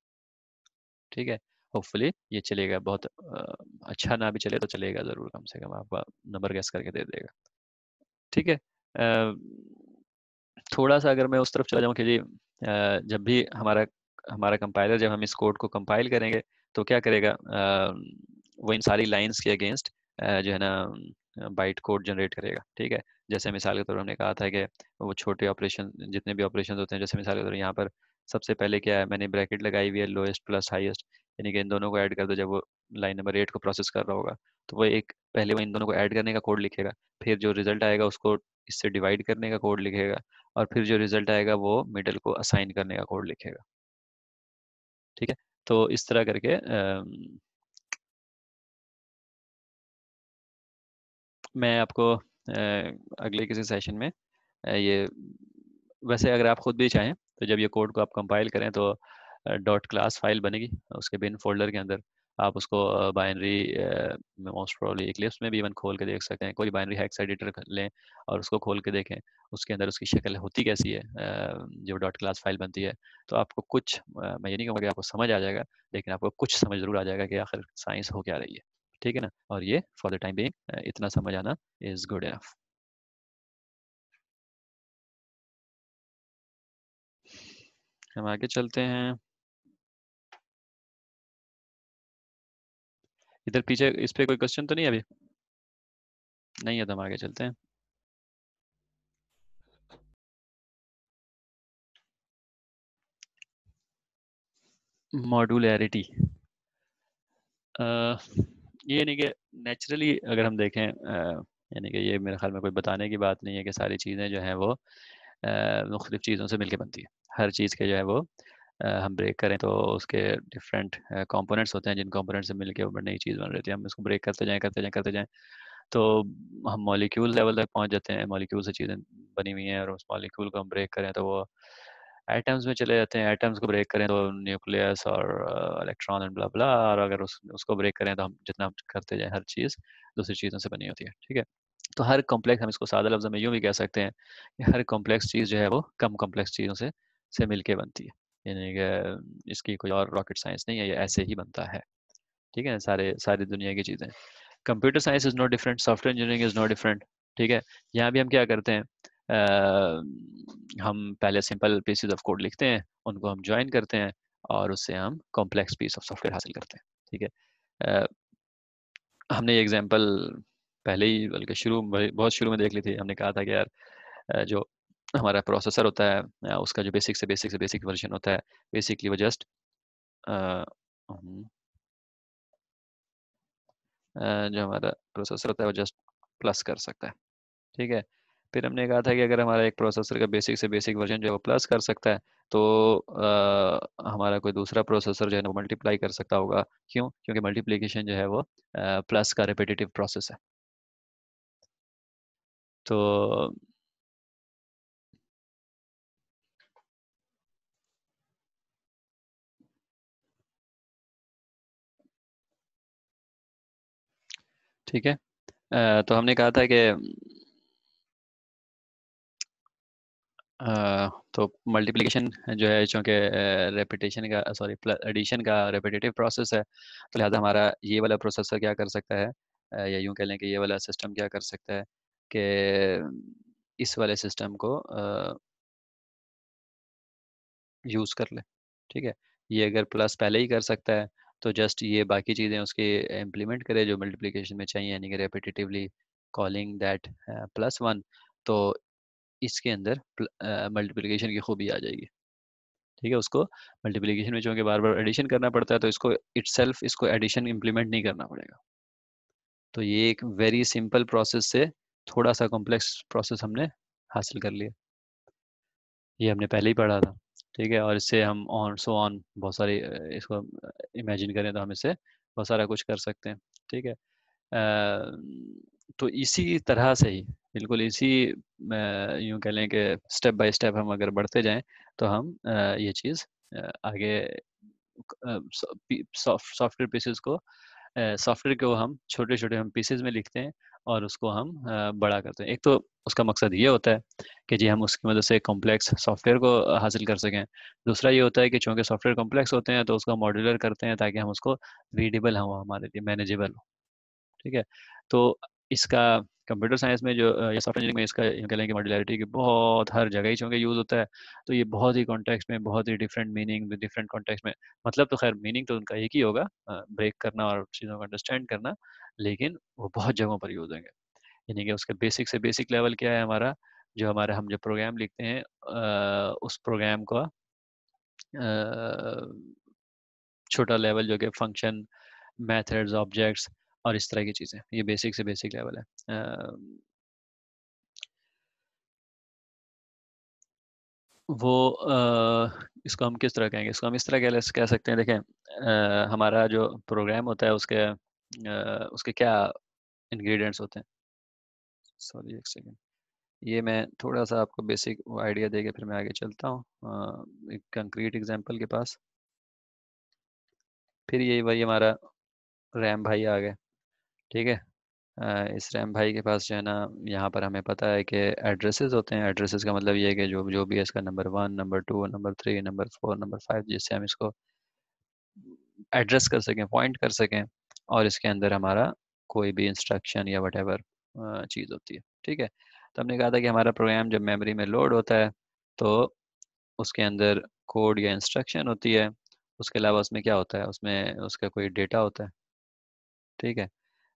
ठीक है होपफुली ये चलेगा बहुत अच्छा ना भी चले तो चलेगा ज़रूर कम से कम आपका नंबर गैस करके दे देगा ठीक है थोड़ा सा अगर मैं उस तरफ चला जाऊँ कि जी जब भी हमारा हमारा कंपाइलर जब हम इस कोड को कंपाइल करेंगे तो क्या करेगा वो इन सारी लाइंस के अगेंस्ट जो है ना बाइट कोड जनरेट करेगा ठीक है जैसे मिसाल के तौर पर हमने कहा था कि वो छोटे ऑपरेशन जितने भी ऑपरेशन होते हैं जैसे मिसाल के तौर पर यहाँ पर सबसे पहले क्या है मैंने ब्रैकेट लगाई हुई है लोएस्ट प्लस हाईएस्ट यानी कि इन दोनों को ऐड कर दो जब वो लाइन नंबर एट को प्रोसेस कर रहा होगा तो वो एक पहले वो इन दोनों को ऐड करने का कोड लिखेगा फिर जो रिजल्ट आएगा उसको इससे डिवाइड करने का कोड लिखेगा और फिर जो रिजल्ट आएगा वो मिडल को असाइन करने का कोड लिखेगा ठीक है तो इस तरह करके आ, मैं आपको अगले किसी सेशन में ये वैसे अगर आप खुद भी चाहें तो जब ये कोड को आप कंपाइल करें तो डॉट क्लास फाइल बनेगी उसके बिन फोल्डर के अंदर आप उसको बाइनरी मोस्ट प्रोबली इक्लिप्स में भी इवन खोल के देख सकते हैं कोई बाइनरी हैक्स एडिटर लें और उसको खोल के देखें उसके अंदर उसकी शक्ल होती कैसी है जो डॉट क्लास फाइल बनती है तो आपको कुछ मैं ये नहीं कहूँगा कि आपको समझ आ जाएगा लेकिन आपको कुछ समझ जरूर आ जाएगा कि आखिर साइंस हो क्या रही है ठीक है ना और ये फॉर द टाइम बिंग इतना समझ आना इज़ गुड इनफ हम आगे चलते हैं इधर पीछे इस पे कोई क्वेश्चन तो नहीं है अभी नहीं है तो हम आगे चलते हैं मॉड्यूलैरिटी ये यानी कि नेचुरली अगर हम देखें यानी कि ये मेरे ख्याल में कोई बताने की बात नहीं है कि सारी चीज़ें जो हैं वो मुख्तलिफ़ चीज़ों से मिलके बनती है हर चीज़ के जो है वो हम ब्रेक करें तो उसके डिफरेंट कंपोनेंट्स होते हैं जिन कंपोनेंट से मिलकर वो नई चीज़ बन रही है हम इसको ब्रेक करते जाएँ करते जाएँ करते जाएँ तो हम मॉलिक्यूल लेवल तक पहुंच जाते हैं मॉलिक्यूल से चीज़ें बनी हुई हैं और उस मॉलिक्यूल को हम ब्रेक करें तो वो एटम्स में चले जाते हैं एटम्स को ब्रेक करें तो न्यूक्लियस और इलेक्ट्रॉन एंड ब्ला और अगर उस उसको ब्रेक करें तो हम जितना हम करते जाएँ हर चीज़ दूसरी चीज़ों से बनी होती है ठीक है तो हर कॉम्प्लेक्स हम इसको सादा लफ्ज़ में यूँ भी कह सकते हैं कि हर कॉम्प्लेक्स चीज़ जो है वो कम कॉम्प्लेक्स चीज़ों से से मिलके बनती है यानी इसकी कोई और रॉकेट साइंस नहीं है ये ऐसे ही बनता है ठीक है सारे सारी दुनिया की चीज़ें computer science is not different software engineering is not different ठीक है यहाँ भी हम क्या करते हैं आ, हम पहले सिंपल पीसीज ऑफ कोड लिखते हैं उनको हम ज्वाइन करते हैं और उससे हम कॉम्प्लेक्स पीस ऑफ सॉफ्टवेयर हासिल करते हैं ठीक है आ, हमने ये एग्जाम्पल पहले ही बल्कि शुरू बहुत शुरू में देख ली थी हमने कहा था कि यार जो हमारा प्रोसेसर होता है उसका जो बेसिक से बेसिक से बेसिक वर्जन होता है बेसिकली वो जस्ट हम्म। जो हमारा प्रोसेसर होता है वो जस्ट प्लस कर सकता है ठीक है फिर हमने कहा था कि अगर हमारा एक प्रोसेसर का बेसिक से बेसिक वर्जन जो है वो प्लस कर सकता है तो आ, हमारा कोई दूसरा प्रोसेसर जो है वो मल्टीप्लाई कर सकता होगा क्यों क्योंकि मल्टीप्लीकेशन जो है वो आ, प्लस का रिपीटेटिव प्रोसेस है तो ठीक है तो हमने कहा था कि तो मल्टीप्लिकेशन जो है चूँकि रेपिटेशन का सॉरी एडिशन का रेपिटेटिव प्रोसेस है तो लिहाजा हमारा ये वाला प्रोसेसर क्या कर सकता है या यूँ कह लें कि ये वाला सिस्टम क्या कर सकता है कि इस वाले सिस्टम को यूज़ कर ले ठीक है ये अगर प्लस पहले ही कर सकता है तो जस्ट ये बाकी चीज़ें उसके इम्प्लीमेंट करें जो मल्टीप्लिकेशन में चाहिए यानी कि repetitively calling that plus one तो इसके अंदर मल्टीप्लिकेशन uh, की खूबी आ जाएगी ठीक है उसको मल्टीप्लिकेशन में चूँकि बार बार एडिशन करना पड़ता है तो इसको इट्सल्फ इसको एडिशन इम्प्लीमेंट नहीं करना पड़ेगा तो ये एक वेरी सिंपल प्रोसेस से थोड़ा सा कॉम्प्लेक्स प्रोसेस हमने हासिल कर लिया ये हमने पहले ही पढ़ा था ठीक है और इससे हम ऑन सो ऑन बहुत सारी इसको इमेजिन करें तो हम इससे बहुत सारा कुछ कर सकते हैं ठीक है तो इसी तरह से ही बिल्कुल इसी यूं कह लें कि स्टेप बाय स्टेप हम अगर बढ़ते जाएं तो हम ये चीज़ आगे सॉफ्टवेयर पीसेस को सॉफ्टवेयर को हम छोटे छोटे हम पीसेज में लिखते हैं और उसको हम बड़ा करते हैं एक तो उसका मकसद ये होता है कि जी हम उसकी मदद से कॉम्प्लेक्स सॉफ्टवेयर को हासिल कर सकें दूसरा ये होता है कि चूँकि सॉफ्टवेयर कॉम्प्लेक्स होते हैं तो उसका मॉड्यूलर करते हैं ताकि हम उसको रीडेबल हों हमारे लिए मैनेजेबल हो ठीक है तो इसका कंप्यूटर साइंस में जो या सॉफ्टवेयर इंजीनियरिंग में इसका कह लें की बहुत हर जगह ही चूँकि यूज़ होता है तो ये बहुत ही कॉन्टेक्स्ट में बहुत ही डिफरेंट मीनिंग डिफरेंट कॉन्टेक्स्ट में मतलब तो खैर मीनिंग तो उनका एक ही होगा ब्रेक करना और चीज़ों को अंडरस्टैंड करना लेकिन वो बहुत जगहों पर यूज़ होंगे यानी कि उसका बेसिक से बेसिक लेवल क्या है हमारा जो हमारे हम जो प्रोग्राम लिखते हैं आ, उस प्रोग्राम का छोटा लेवल जो कि फंक्शन मैथड्स ऑब्जेक्ट्स और इस तरह की चीज़ें ये बेसिक से बेसिक लेवल है वो आ, इसको हम किस तरह कहेंगे इसको हम इस तरह कह कह सकते हैं देखें आ, हमारा जो प्रोग्राम होता है उसके आ, उसके क्या इंग्रेडिएंट्स होते हैं सॉरी एक सेकेंड ये मैं थोड़ा सा आपको बेसिक आइडिया दे के फिर मैं आगे चलता हूँ एक कंक्रीट एग्जांपल के पास फिर यही वही हमारा रैम भाई आ गए ठीक है इस रैम भाई के पास जो है ना यहाँ पर हमें पता है कि एड्रेसेस होते हैं एड्रेसेस का मतलब ये है कि जो जो भी है इसका number one number two number three number four number five जिससे हम इसको एड्रेस कर सकें पॉइंट कर सकें और इसके अंदर हमारा कोई भी इंस्ट्रक्शन या वट चीज़ होती है ठीक है तो हमने कहा था कि हमारा प्रोग्राम जब मेमोरी में लोड होता है तो उसके अंदर कोड या इंस्ट्रक्शन होती है उसके अलावा उसमें क्या होता है उसमें उसका कोई डेटा होता है ठीक है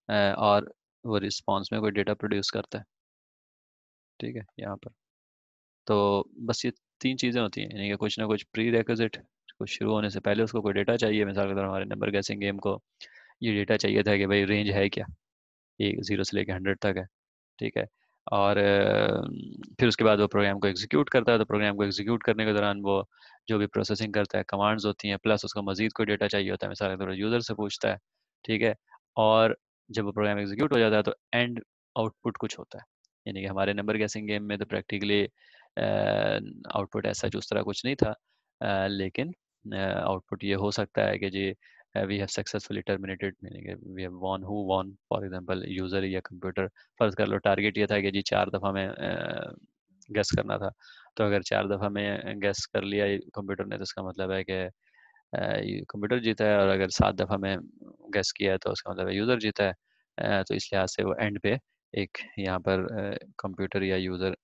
और वो रिस्पॉन्स में कोई डेटा प्रोड्यूस करता है ठीक है यहाँ पर तो बस ये तीन चीज़ें होती हैं यानी कि कुछ ना कुछ प्री रेकजिट कुछ शुरू होने से पहले उसको कोई डेटा चाहिए मिसाल के तौर हमारे नंबर गैसिंग गेम को ये डेटा चाहिए था कि भाई रेंज है क्या एक ज़ीरो से लेकर हंड्रेड तक है ठीक है और फिर उसके बाद वो प्रोग्राम को एग्जीक्यूट करता है तो प्रोग्राम को एग्जीक्यूट करने के दौरान वो जो भी प्रोसेसिंग करता है कमांड्स होती हैं प्लस उसको मजीद कोई डेटा चाहिए होता है मिसाल के तौर यूज़र से पूछता है ठीक है और जब वो प्रोग्राम एग्जीक्यूट हो जाता है तो एंड आउटपुट कुछ होता है यानी कि हमारे नंबर गैसिंग गेम में तो प्रैक्टिकली आउटपुट ऐसा जो उस तरह कुछ नहीं था आ, लेकिन आउटपुट ये हो सकता है कि जी we have successfully terminated meaning we have won who won for example user या कंप्यूटर फर्ज कर लो टारगेट ये था कि जी चार दफ़ा में गैस करना था तो अगर चार दफ़ा में गैस कर लिया कंप्यूटर ने तो इसका मतलब है कि कंप्यूटर जीता है और अगर सात दफ़ा में गैस किया है तो उसका मतलब यूज़र जीता है तो इस लिहाज से वो एंड पे एक यहाँ पर कंप्यूटर या यूज़र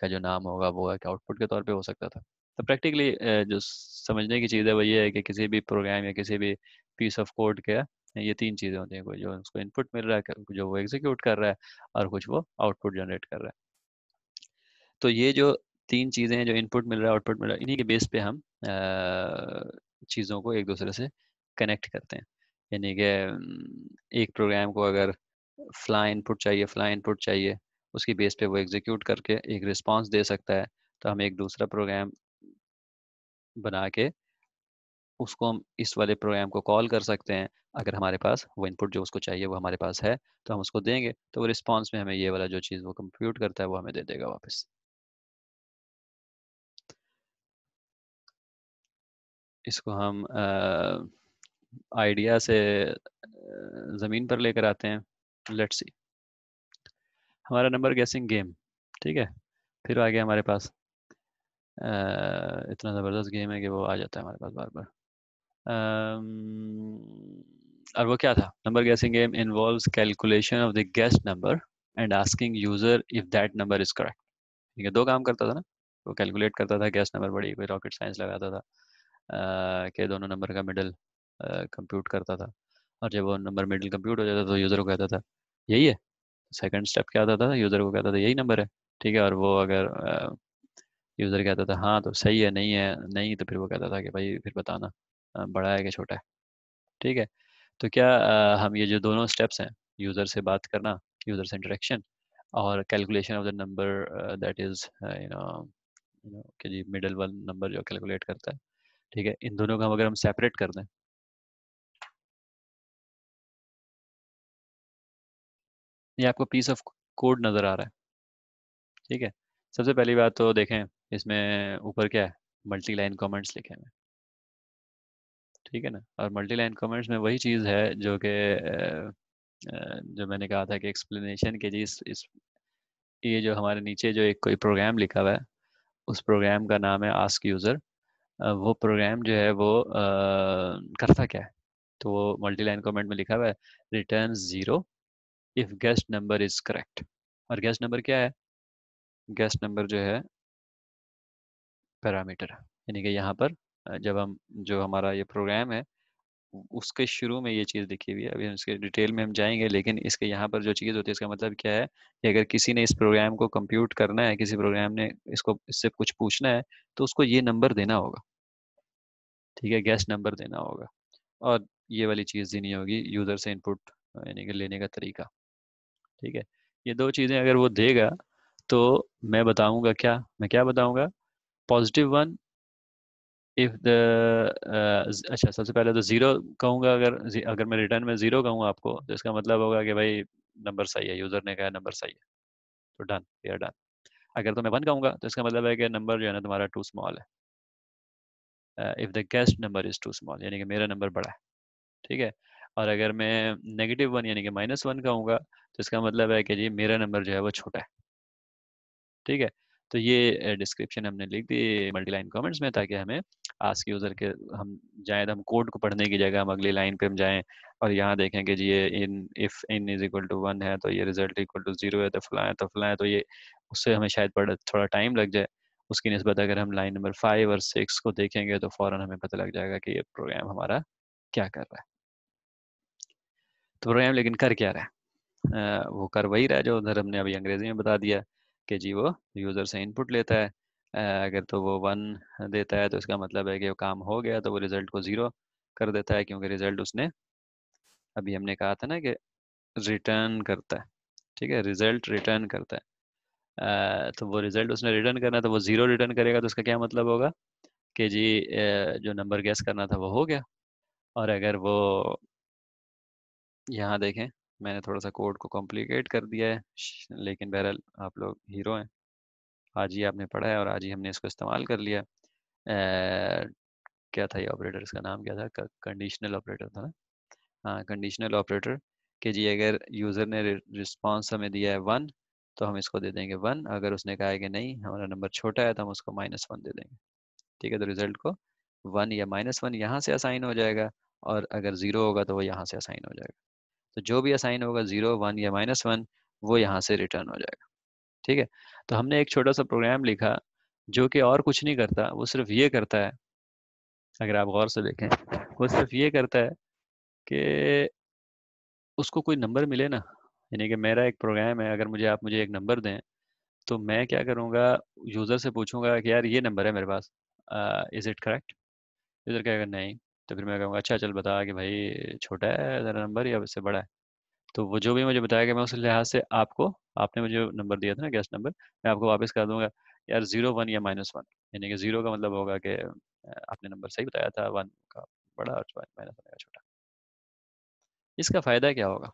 का जो नाम होगा वो एक आउटपुट के तौर पे हो सकता था तो प्रैक्टिकली जो समझने की चीज़ है वो ये है कि किसी भी प्रोग्राम या किसी भी पीस ऑफ कोड के ये तीन चीज़ें होती हैं कोई जो उसको इनपुट मिल रहा है जो वो एग्जीक्यूट कर रहा है और कुछ वो आउटपुट जनरेट कर रहा है तो ये जो तीन चीज़ें हैं जो इनपुट मिल रहा है आउटपुट मिल रहा है इन्हीं के बेस पे हम चीज़ों को एक दूसरे से कनेक्ट करते हैं यानी कि एक प्रोग्राम को अगर फ्लाई इनपुट चाहिए फ्लाई इनपुट चाहिए उसकी बेस पे वो एग्जीक्यूट करके एक रिस्पांस दे सकता है तो हम एक दूसरा प्रोग्राम बना के उसको हम इस वाले प्रोग्राम को कॉल कर सकते हैं अगर हमारे पास वो इनपुट जो उसको चाहिए वो हमारे पास है तो हम उसको देंगे तो वो रिस्पॉन्स में हमें ये वाला जो चीज़ वो कंप्यूट करता है वो हमें दे देगा वापस इसको हम आइडिया से ज़मीन पर लेकर आते हैं लेट्स सी हमारा नंबर गैसिंग गेम ठीक है फिर आ गया हमारे पास आ, इतना ज़बरदस्त गेम है कि वो आ जाता है हमारे पास बार बार और वो क्या था number guessing game involve calculation of the guessed number and asking user if that number is correct ठीक है दो काम करता था ना वो कैलकुलेट करता था गैस नंबर बड़ी कोई रॉकेट साइंस लगाता था के दोनों नंबर का मिडल कंप्यूट करता था और जब वो नंबर मिडिल कंप्यूट हो जाता था तो यूज़र को कहता था यही है सेकंड स्टेप क्या आता था यूज़र को कहता था यही नंबर है ठीक है और वो अगर यूज़र कहता था हाँ तो सही है नहीं है नहीं तो फिर वो कहता था कि भाई फिर बताना बड़ा है कि छोटा है ठीक है तो क्या हम ये जो दोनों स्टेप्स हैं यूज़र से बात करना यूज़र से इंटरेक्शन और calculation of the number that is you know कि जी मिडल वन नंबर जो कैलकुलेट करता है ठीक है इन दोनों का अगर हम सेपरेट कर दें ये आपको पीस ऑफ कोड नज़र आ रहा है ठीक है सबसे पहली बात तो देखें इसमें ऊपर क्या है मल्टी लाइन कॉमेंट्स लिखे हैं ठीक है ना और मल्टी लाइन कॉमेंट्स में वही चीज़ है जो कि जो मैंने कहा था कि एक्सप्लेनेशन के जी इस, इस ये जो हमारे नीचे जो एक कोई प्रोग्राम लिखा हुआ है उस प्रोग्राम का नाम है आस्क यूज़र वो प्रोग्राम जो है वो करता क्या है तो वो मल्टी लाइन कॉमेंट में लिखा हुआ है return zero if guessed number is correct और गेस्ट नंबर क्या है गेस्ट नंबर जो है पैरामीटर यानी कि यहाँ पर जब हम जो हमारा ये प्रोग्राम है उसके शुरू में ये चीज़ लिखी हुई है अभी हम इसके डिटेल में हम जाएंगे लेकिन इसके यहाँ पर जो चीज़ होती है इसका मतलब क्या है कि अगर किसी ने इस प्रोग्राम को कंप्यूट करना है किसी प्रोग्राम ने इसको इससे कुछ पूछना है तो उसको ये नंबर देना होगा ठीक है गैस नंबर देना होगा और ये वाली चीज़ देनी होगी यूज़र से इनपुट यानी कि लेने का तरीका ठीक है ये दो चीज़ें अगर वो देगा तो मैं बताऊँगा क्या मैं क्या बताऊँगा positive one if the uh, अच्छा सबसे पहले तो ज़ीरो कहूँगा अगर अगर मैं रिटर्न में ज़ीरो कहूँगा आपको तो इसका मतलब होगा कि भाई नंबर सही है यूज़र ने कहा नंबर सही है तो डन वी आर डन अगर तो मैं वन कहूँगा तो इसका मतलब है कि नंबर जो है ना तुम्हारा टू स्मॉल है if the guessed number is too small यानी कि मेरा नंबर बड़ा है ठीक है और अगर मैं नेगेटिव वन यानी कि माइनस वन कहूँगा तो इसका मतलब है कि जी मेरा नंबर जो है वो छोटा है ठीक है तो ये डिस्क्रिप्शन हमने लिख दी मल्टी लाइन कॉमेंट्स में ताकि हमें आज के यूज़र के हम जाएँ तो हम कोड को पढ़ने की जगह हम अगली लाइन पे हम जाएँ और यहाँ देखें कि जी ये in if in is equal to one है तो ये रिजल्ट इक्वल टू ज़ीरो है तो फलाएं तो फलाएं तो ये उससे हमें शायद पढ़ थोड़ा टाइम लग जाए उसकी नस्बत अगर हम लाइन नंबर फाइव और सिक्स को देखेंगे तो फ़ौर हमें पता लग जाएगा कि ये प्रोग्राम हमारा क्या कर रहा है तो प्रोग्राम लेकिन कर क्या रहा है आ, वो कर वही रहा है जो उधर हमने अभी अंग्रेज़ी में बता दिया कि जी वो यूज़र से इनपुट लेता है अगर तो वो वन देता है तो इसका मतलब है कि वो काम हो गया तो वो रिज़ल्ट को ज़ीरो कर देता है क्योंकि रिज़ल्ट उसने अभी हमने कहा था ना कि रिटर्न करता है ठीक है रिज़ल्ट रिटर्न करता तो है तो वो रिज़ल्ट उसने रिटर्न करना तो वो ज़ीरो रिटर्न करेगा तो उसका क्या मतलब होगा कि जी जो नंबर गैस करना था वो हो गया और अगर वो यहाँ देखें मैंने थोड़ा सा कोड को कॉम्प्लिकेट कर दिया है लेकिन बहरहाल आप लोग हीरो हैं आज ही आपने पढ़ा है और आज ही हमने इसको इस्तेमाल कर लिया ए, क्या था ये ऑपरेटर इसका नाम क्या था कंडीशनल ऑपरेटर था ना हाँ कंडीशनल ऑपरेटर कि जी अगर यूज़र ने रिस्पॉन्स हमें दिया है वन तो हम इसको दे देंगे वन अगर उसने कहा है कि नहीं हमारा नंबर छोटा है तो हम उसको माइनस वन दे देंगे ठीक है तो रिजल्ट को वन या माइनस वन यहाँ से असाइन हो जाएगा और अगर ज़ीरो होगा तो वो यहाँ से असाइन हो जाएगा तो जो भी असाइन होगा जीरो वन या माइनस वन वो यहाँ से रिटर्न हो जाएगा ठीक है तो हमने एक छोटा सा प्रोग्राम लिखा जो कि और कुछ नहीं करता वो सिर्फ ये करता है अगर आप गौर से देखें वो सिर्फ ये करता है कि उसको कोई नंबर मिले ना यानी कि मेरा एक प्रोग्राम है अगर मुझे आप मुझे एक नंबर दें तो मैं क्या करूँगा यूज़र से पूछूंगा कि यार ये नंबर है मेरे पास इज़ इट करेक्ट यूज़र क्या अगर नहीं तो फिर मैं कहूँगा अच्छा चल बता कि भाई छोटा है तेरा नंबर या उससे बड़ा है तो वो जो भी मुझे बताया गया मैं उस लिहाज से आपको आपने मुझे नंबर दिया था ना गेस्ट नंबर मैं आपको वापस कर दूंगा यार ज़ीरो वन या माइनस वन यानी कि ज़ीरो का मतलब होगा कि आपने नंबर सही बताया था वन का बड़ा और माइनस वन का छोटा इसका फ़ायदा क्या होगा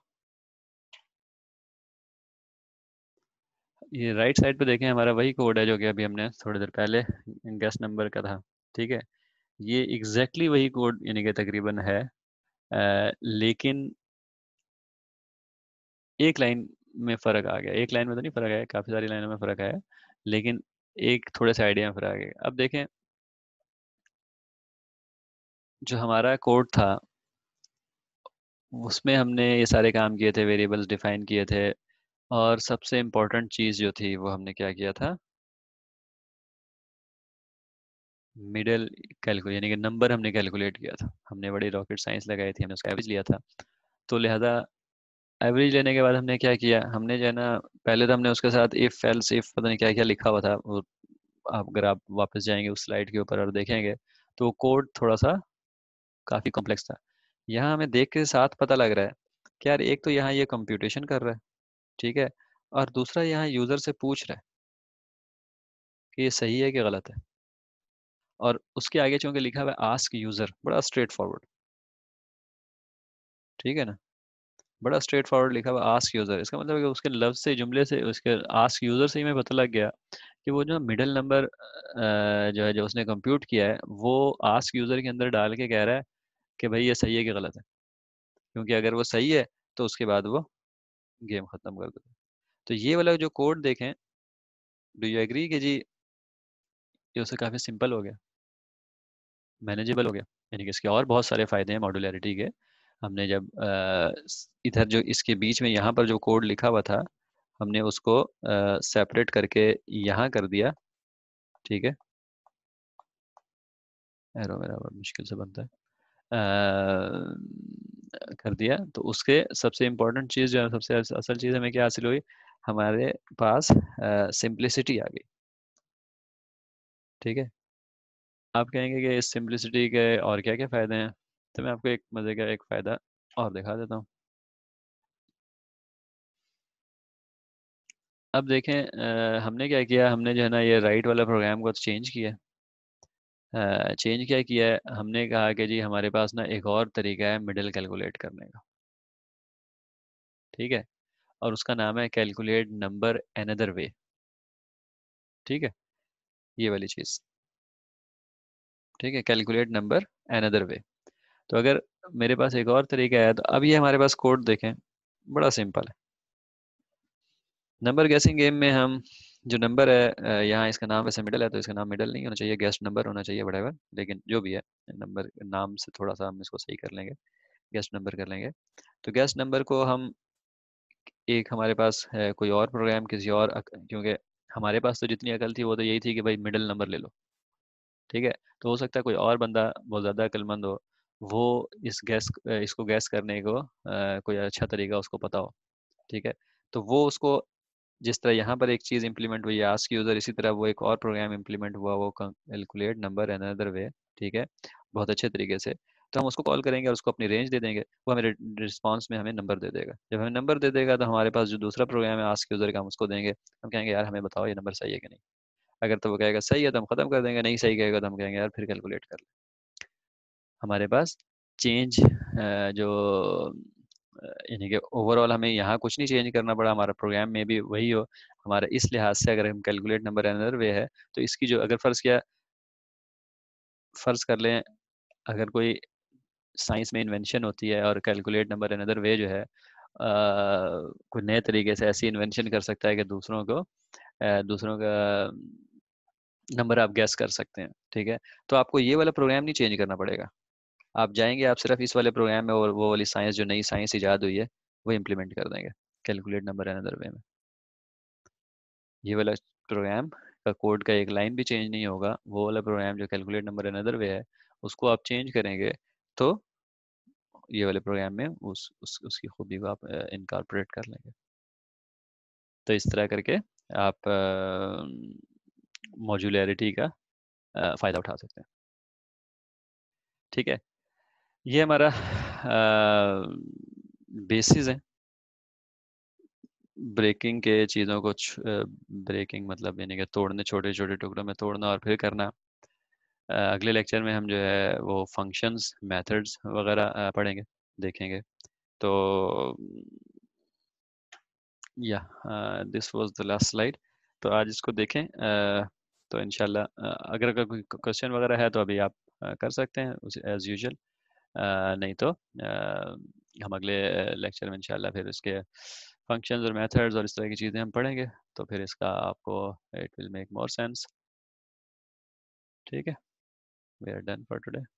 ये राइट साइड पे देखें हमारा वही कोड है जो कि अभी हमने थोड़ी देर पहले गेस्ट नंबर का था ठीक है ये एग्जैक्टली exactly वही कोड यानी कि तकरीबन है आ, लेकिन एक लाइन में फ़र्क आ गया एक लाइन में तो नहीं फ़र्क आया काफ़ी सारी लाइनों में फ़र्क आया लेकिन एक थोड़े से आइडिया में फ़र्क आ गया अब देखें जो हमारा कोड था उसमें हमने ये सारे काम किए थे वेरिएबल्स डिफाइन किए थे और सबसे इम्पोर्टेंट चीज़ जो थी वो हमने क्या किया था मिडल कैलकुलेट यानी कि नंबर हमने कैलकुलेट किया था हमने बड़ी रॉकेट साइंस लगाई थी हमने उसका एवरेज लिया था तो लिहाजा एवरेज लेने के बाद हमने क्या किया हमने जो है ना पहले तो हमने उसके साथ इफ एल्स इफ पता नहीं क्या क्या लिखा हुआ था वो आप अगर आप वापस जाएंगे उस स्लाइड के ऊपर और देखेंगे तो कोड थोड़ा सा काफ़ी कॉम्प्लेक्स था यहाँ हमें देख के साथ पता लग रहा है कि यार एक तो यहाँ ये यह कंप्यूटेशन कर रहा है ठीक है और दूसरा यहाँ यूज़र से पूछ रहा है कि ये सही है कि गलत है और उसके आगे चूंकि लिखा हुआ आस्क यूज़र बड़ा स्ट्रेट फॉरवर्ड ठीक है ना बड़ा स्ट्रेट फॉरवर्ड लिखा हुआ आस्क यूज़र इसका मतलब है कि उसके लफ्ज से जुमले से उसके आस्क यूज़र से ही मैं पता लग गया कि वो जो मिडल नंबर जो है जो उसने कंप्यूट किया है वो आस्क यूज़र के अंदर डाल के कह रहा है कि भाई ये सही है कि गलत है क्योंकि अगर वो सही है तो उसके बाद वो गेम ख़त्म कर देते तो ये वाला जो कोड देखें डू यू एग्री कि जी ये उससे काफ़ी सिंपल हो गया मैनेजेबल हो गया यानी कि इसके और बहुत सारे फ़ायदे हैं मॉडुलरिटी के हमने जब इधर जो इसके बीच में यहाँ पर जो कोड लिखा हुआ था हमने उसको सेपरेट करके यहाँ कर दिया ठीक है एरो मेरा बहुत मुश्किल से बनता है आ, कर दिया तो उसके सबसे इम्पोर्टेंट चीज़ जो है सबसे असल चीज़ हमें क्या हासिल हुई हमारे पास सिंप्लिसिटी आ गई ठीक है आप कहेंगे कि इस सिंपलिसिटी के और क्या क्या फ़ायदे हैं तो मैं आपको एक मज़े का एक फ़ायदा और दिखा देता हूँ अब देखें आ, हमने क्या किया हमने जो है ना ये राइट वाला प्रोग्राम को चेंज किया आ, चेंज क्या किया हमने कहा कि जी हमारे पास ना एक और तरीका है मिडिल कैलकुलेट करने का ठीक है और उसका नाम है कैलकुलेट नंबर एनदर वे ठीक है ये वाली चीज़ ठीक है calculate number another way तो अगर मेरे पास एक और तरीका है तो अब ये हमारे पास कोड देखें बड़ा सिंपल है नंबर गैसिंग गेम में हम जो नंबर है यहाँ इसका नाम वैसे मिडल है तो इसका नाम मिडल नहीं होना चाहिए गेस्ट नंबर होना चाहिए बड़े लेकिन जो भी है नंबर नाम से थोड़ा सा हम इसको सही कर लेंगे गेस्ट नंबर कर लेंगे तो गेस्ट नंबर को हम एक हमारे पास है कोई और प्रोग्राम किसी और क्योंकि हमारे पास तो जितनी अकल थी वो तो यही थी कि भाई मिडल नंबर ले लो ठीक है तो हो सकता है कोई और बंदा बहुत ज़्यादा अक्लमंद हो वो इस गैस इसको गैस करने को आ, कोई अच्छा तरीका उसको पता हो ठीक है तो वो उसको जिस तरह यहाँ पर एक चीज़ इम्प्लीमेंट हुई आज की यूज़र इसी तरह वो एक और प्रोग्राम इम्प्लीमेंट हुआ वो calculate number another way ठीक है बहुत अच्छे तरीके से तो हम उसको कॉल करेंगे और उसको अपनी रेंज दे देंगे वो हमें रिस्पॉन्स में हमें नंबर दे देगा जब हमें नंबर दे देगा तो हमारे पास जो दूसरा प्रोग्राम है आज के यूज़र का हम उसको देंगे हम कहेंगे यार हमें बताओ ये नंबर सही है कि नहीं अगर तो वो कहेगा सही है तो हम ख़त्म कर देंगे नहीं सही कहेगा तो हम कहेंगे यार फिर कैलकुलेट कर लें हमारे पास चेंज जो यानी कि ओवरऑल हमें यहाँ कुछ नहीं चेंज करना पड़ा हमारा प्रोग्राम में भी वही हो हमारा इस लिहाज से अगर हम कैलकुलेट नंबर अनदर वे है तो इसकी जो अगर फ़र्ज़ किया फ़र्ज़ कर लें अगर कोई साइंस में इन्वेंशन होती है और कैलकुलेट नंबर अनदर वे जो है कोई नए तरीके से ऐसी इन्वेंशन कर सकता है कि दूसरों को आ, दूसरों का नंबर आप गैस कर सकते हैं ठीक है तो आपको ये वाला प्रोग्राम नहीं चेंज करना पड़ेगा आप जाएंगे आप सिर्फ इस वाले प्रोग्राम में और वो वाली साइंस जो नई साइंस ईजाद हुई है वो इम्प्लीमेंट कर देंगे कैलकुलेट नंबर है अदर में ये वाला प्रोग्राम का कोड का एक लाइन भी चेंज नहीं होगा वो वाला प्रोग्राम जो कैलकुलेट नंबर एन अदर है उसको आप चेंज करेंगे तो ये वाले प्रोग्राम में उस, उस उसकी खूबी को आप इनकॉर्पोरेट कर लेंगे तो इस तरह करके आप आ, मॉड्यूलरिटी का फ़ायदा उठा सकते हैं ठीक है ये हमारा बेसिस है ब्रेकिंग के चीज़ों को ब्रेकिंग मतलब यानी कि तोड़ने छोटे छोटे टुकड़ों में तोड़ना और फिर करना अगले लेक्चर में हम जो है वो फंक्शंस मेथड्स वगैरह पढ़ेंगे देखेंगे तो या this was the last slide तो आज इसको देखें आ, तो इन अगर अगर कोई क्वेश्चन वगैरह है तो अभी आप कर सकते हैं एज़ यूजल नहीं तो हम अगले लेक्चर में इनशाला फिर इसके फंक्शंस और मेथड्स और इस तरह की चीज़ें हम पढ़ेंगे तो फिर इसका आपको it will make more sense ठीक है we are done for today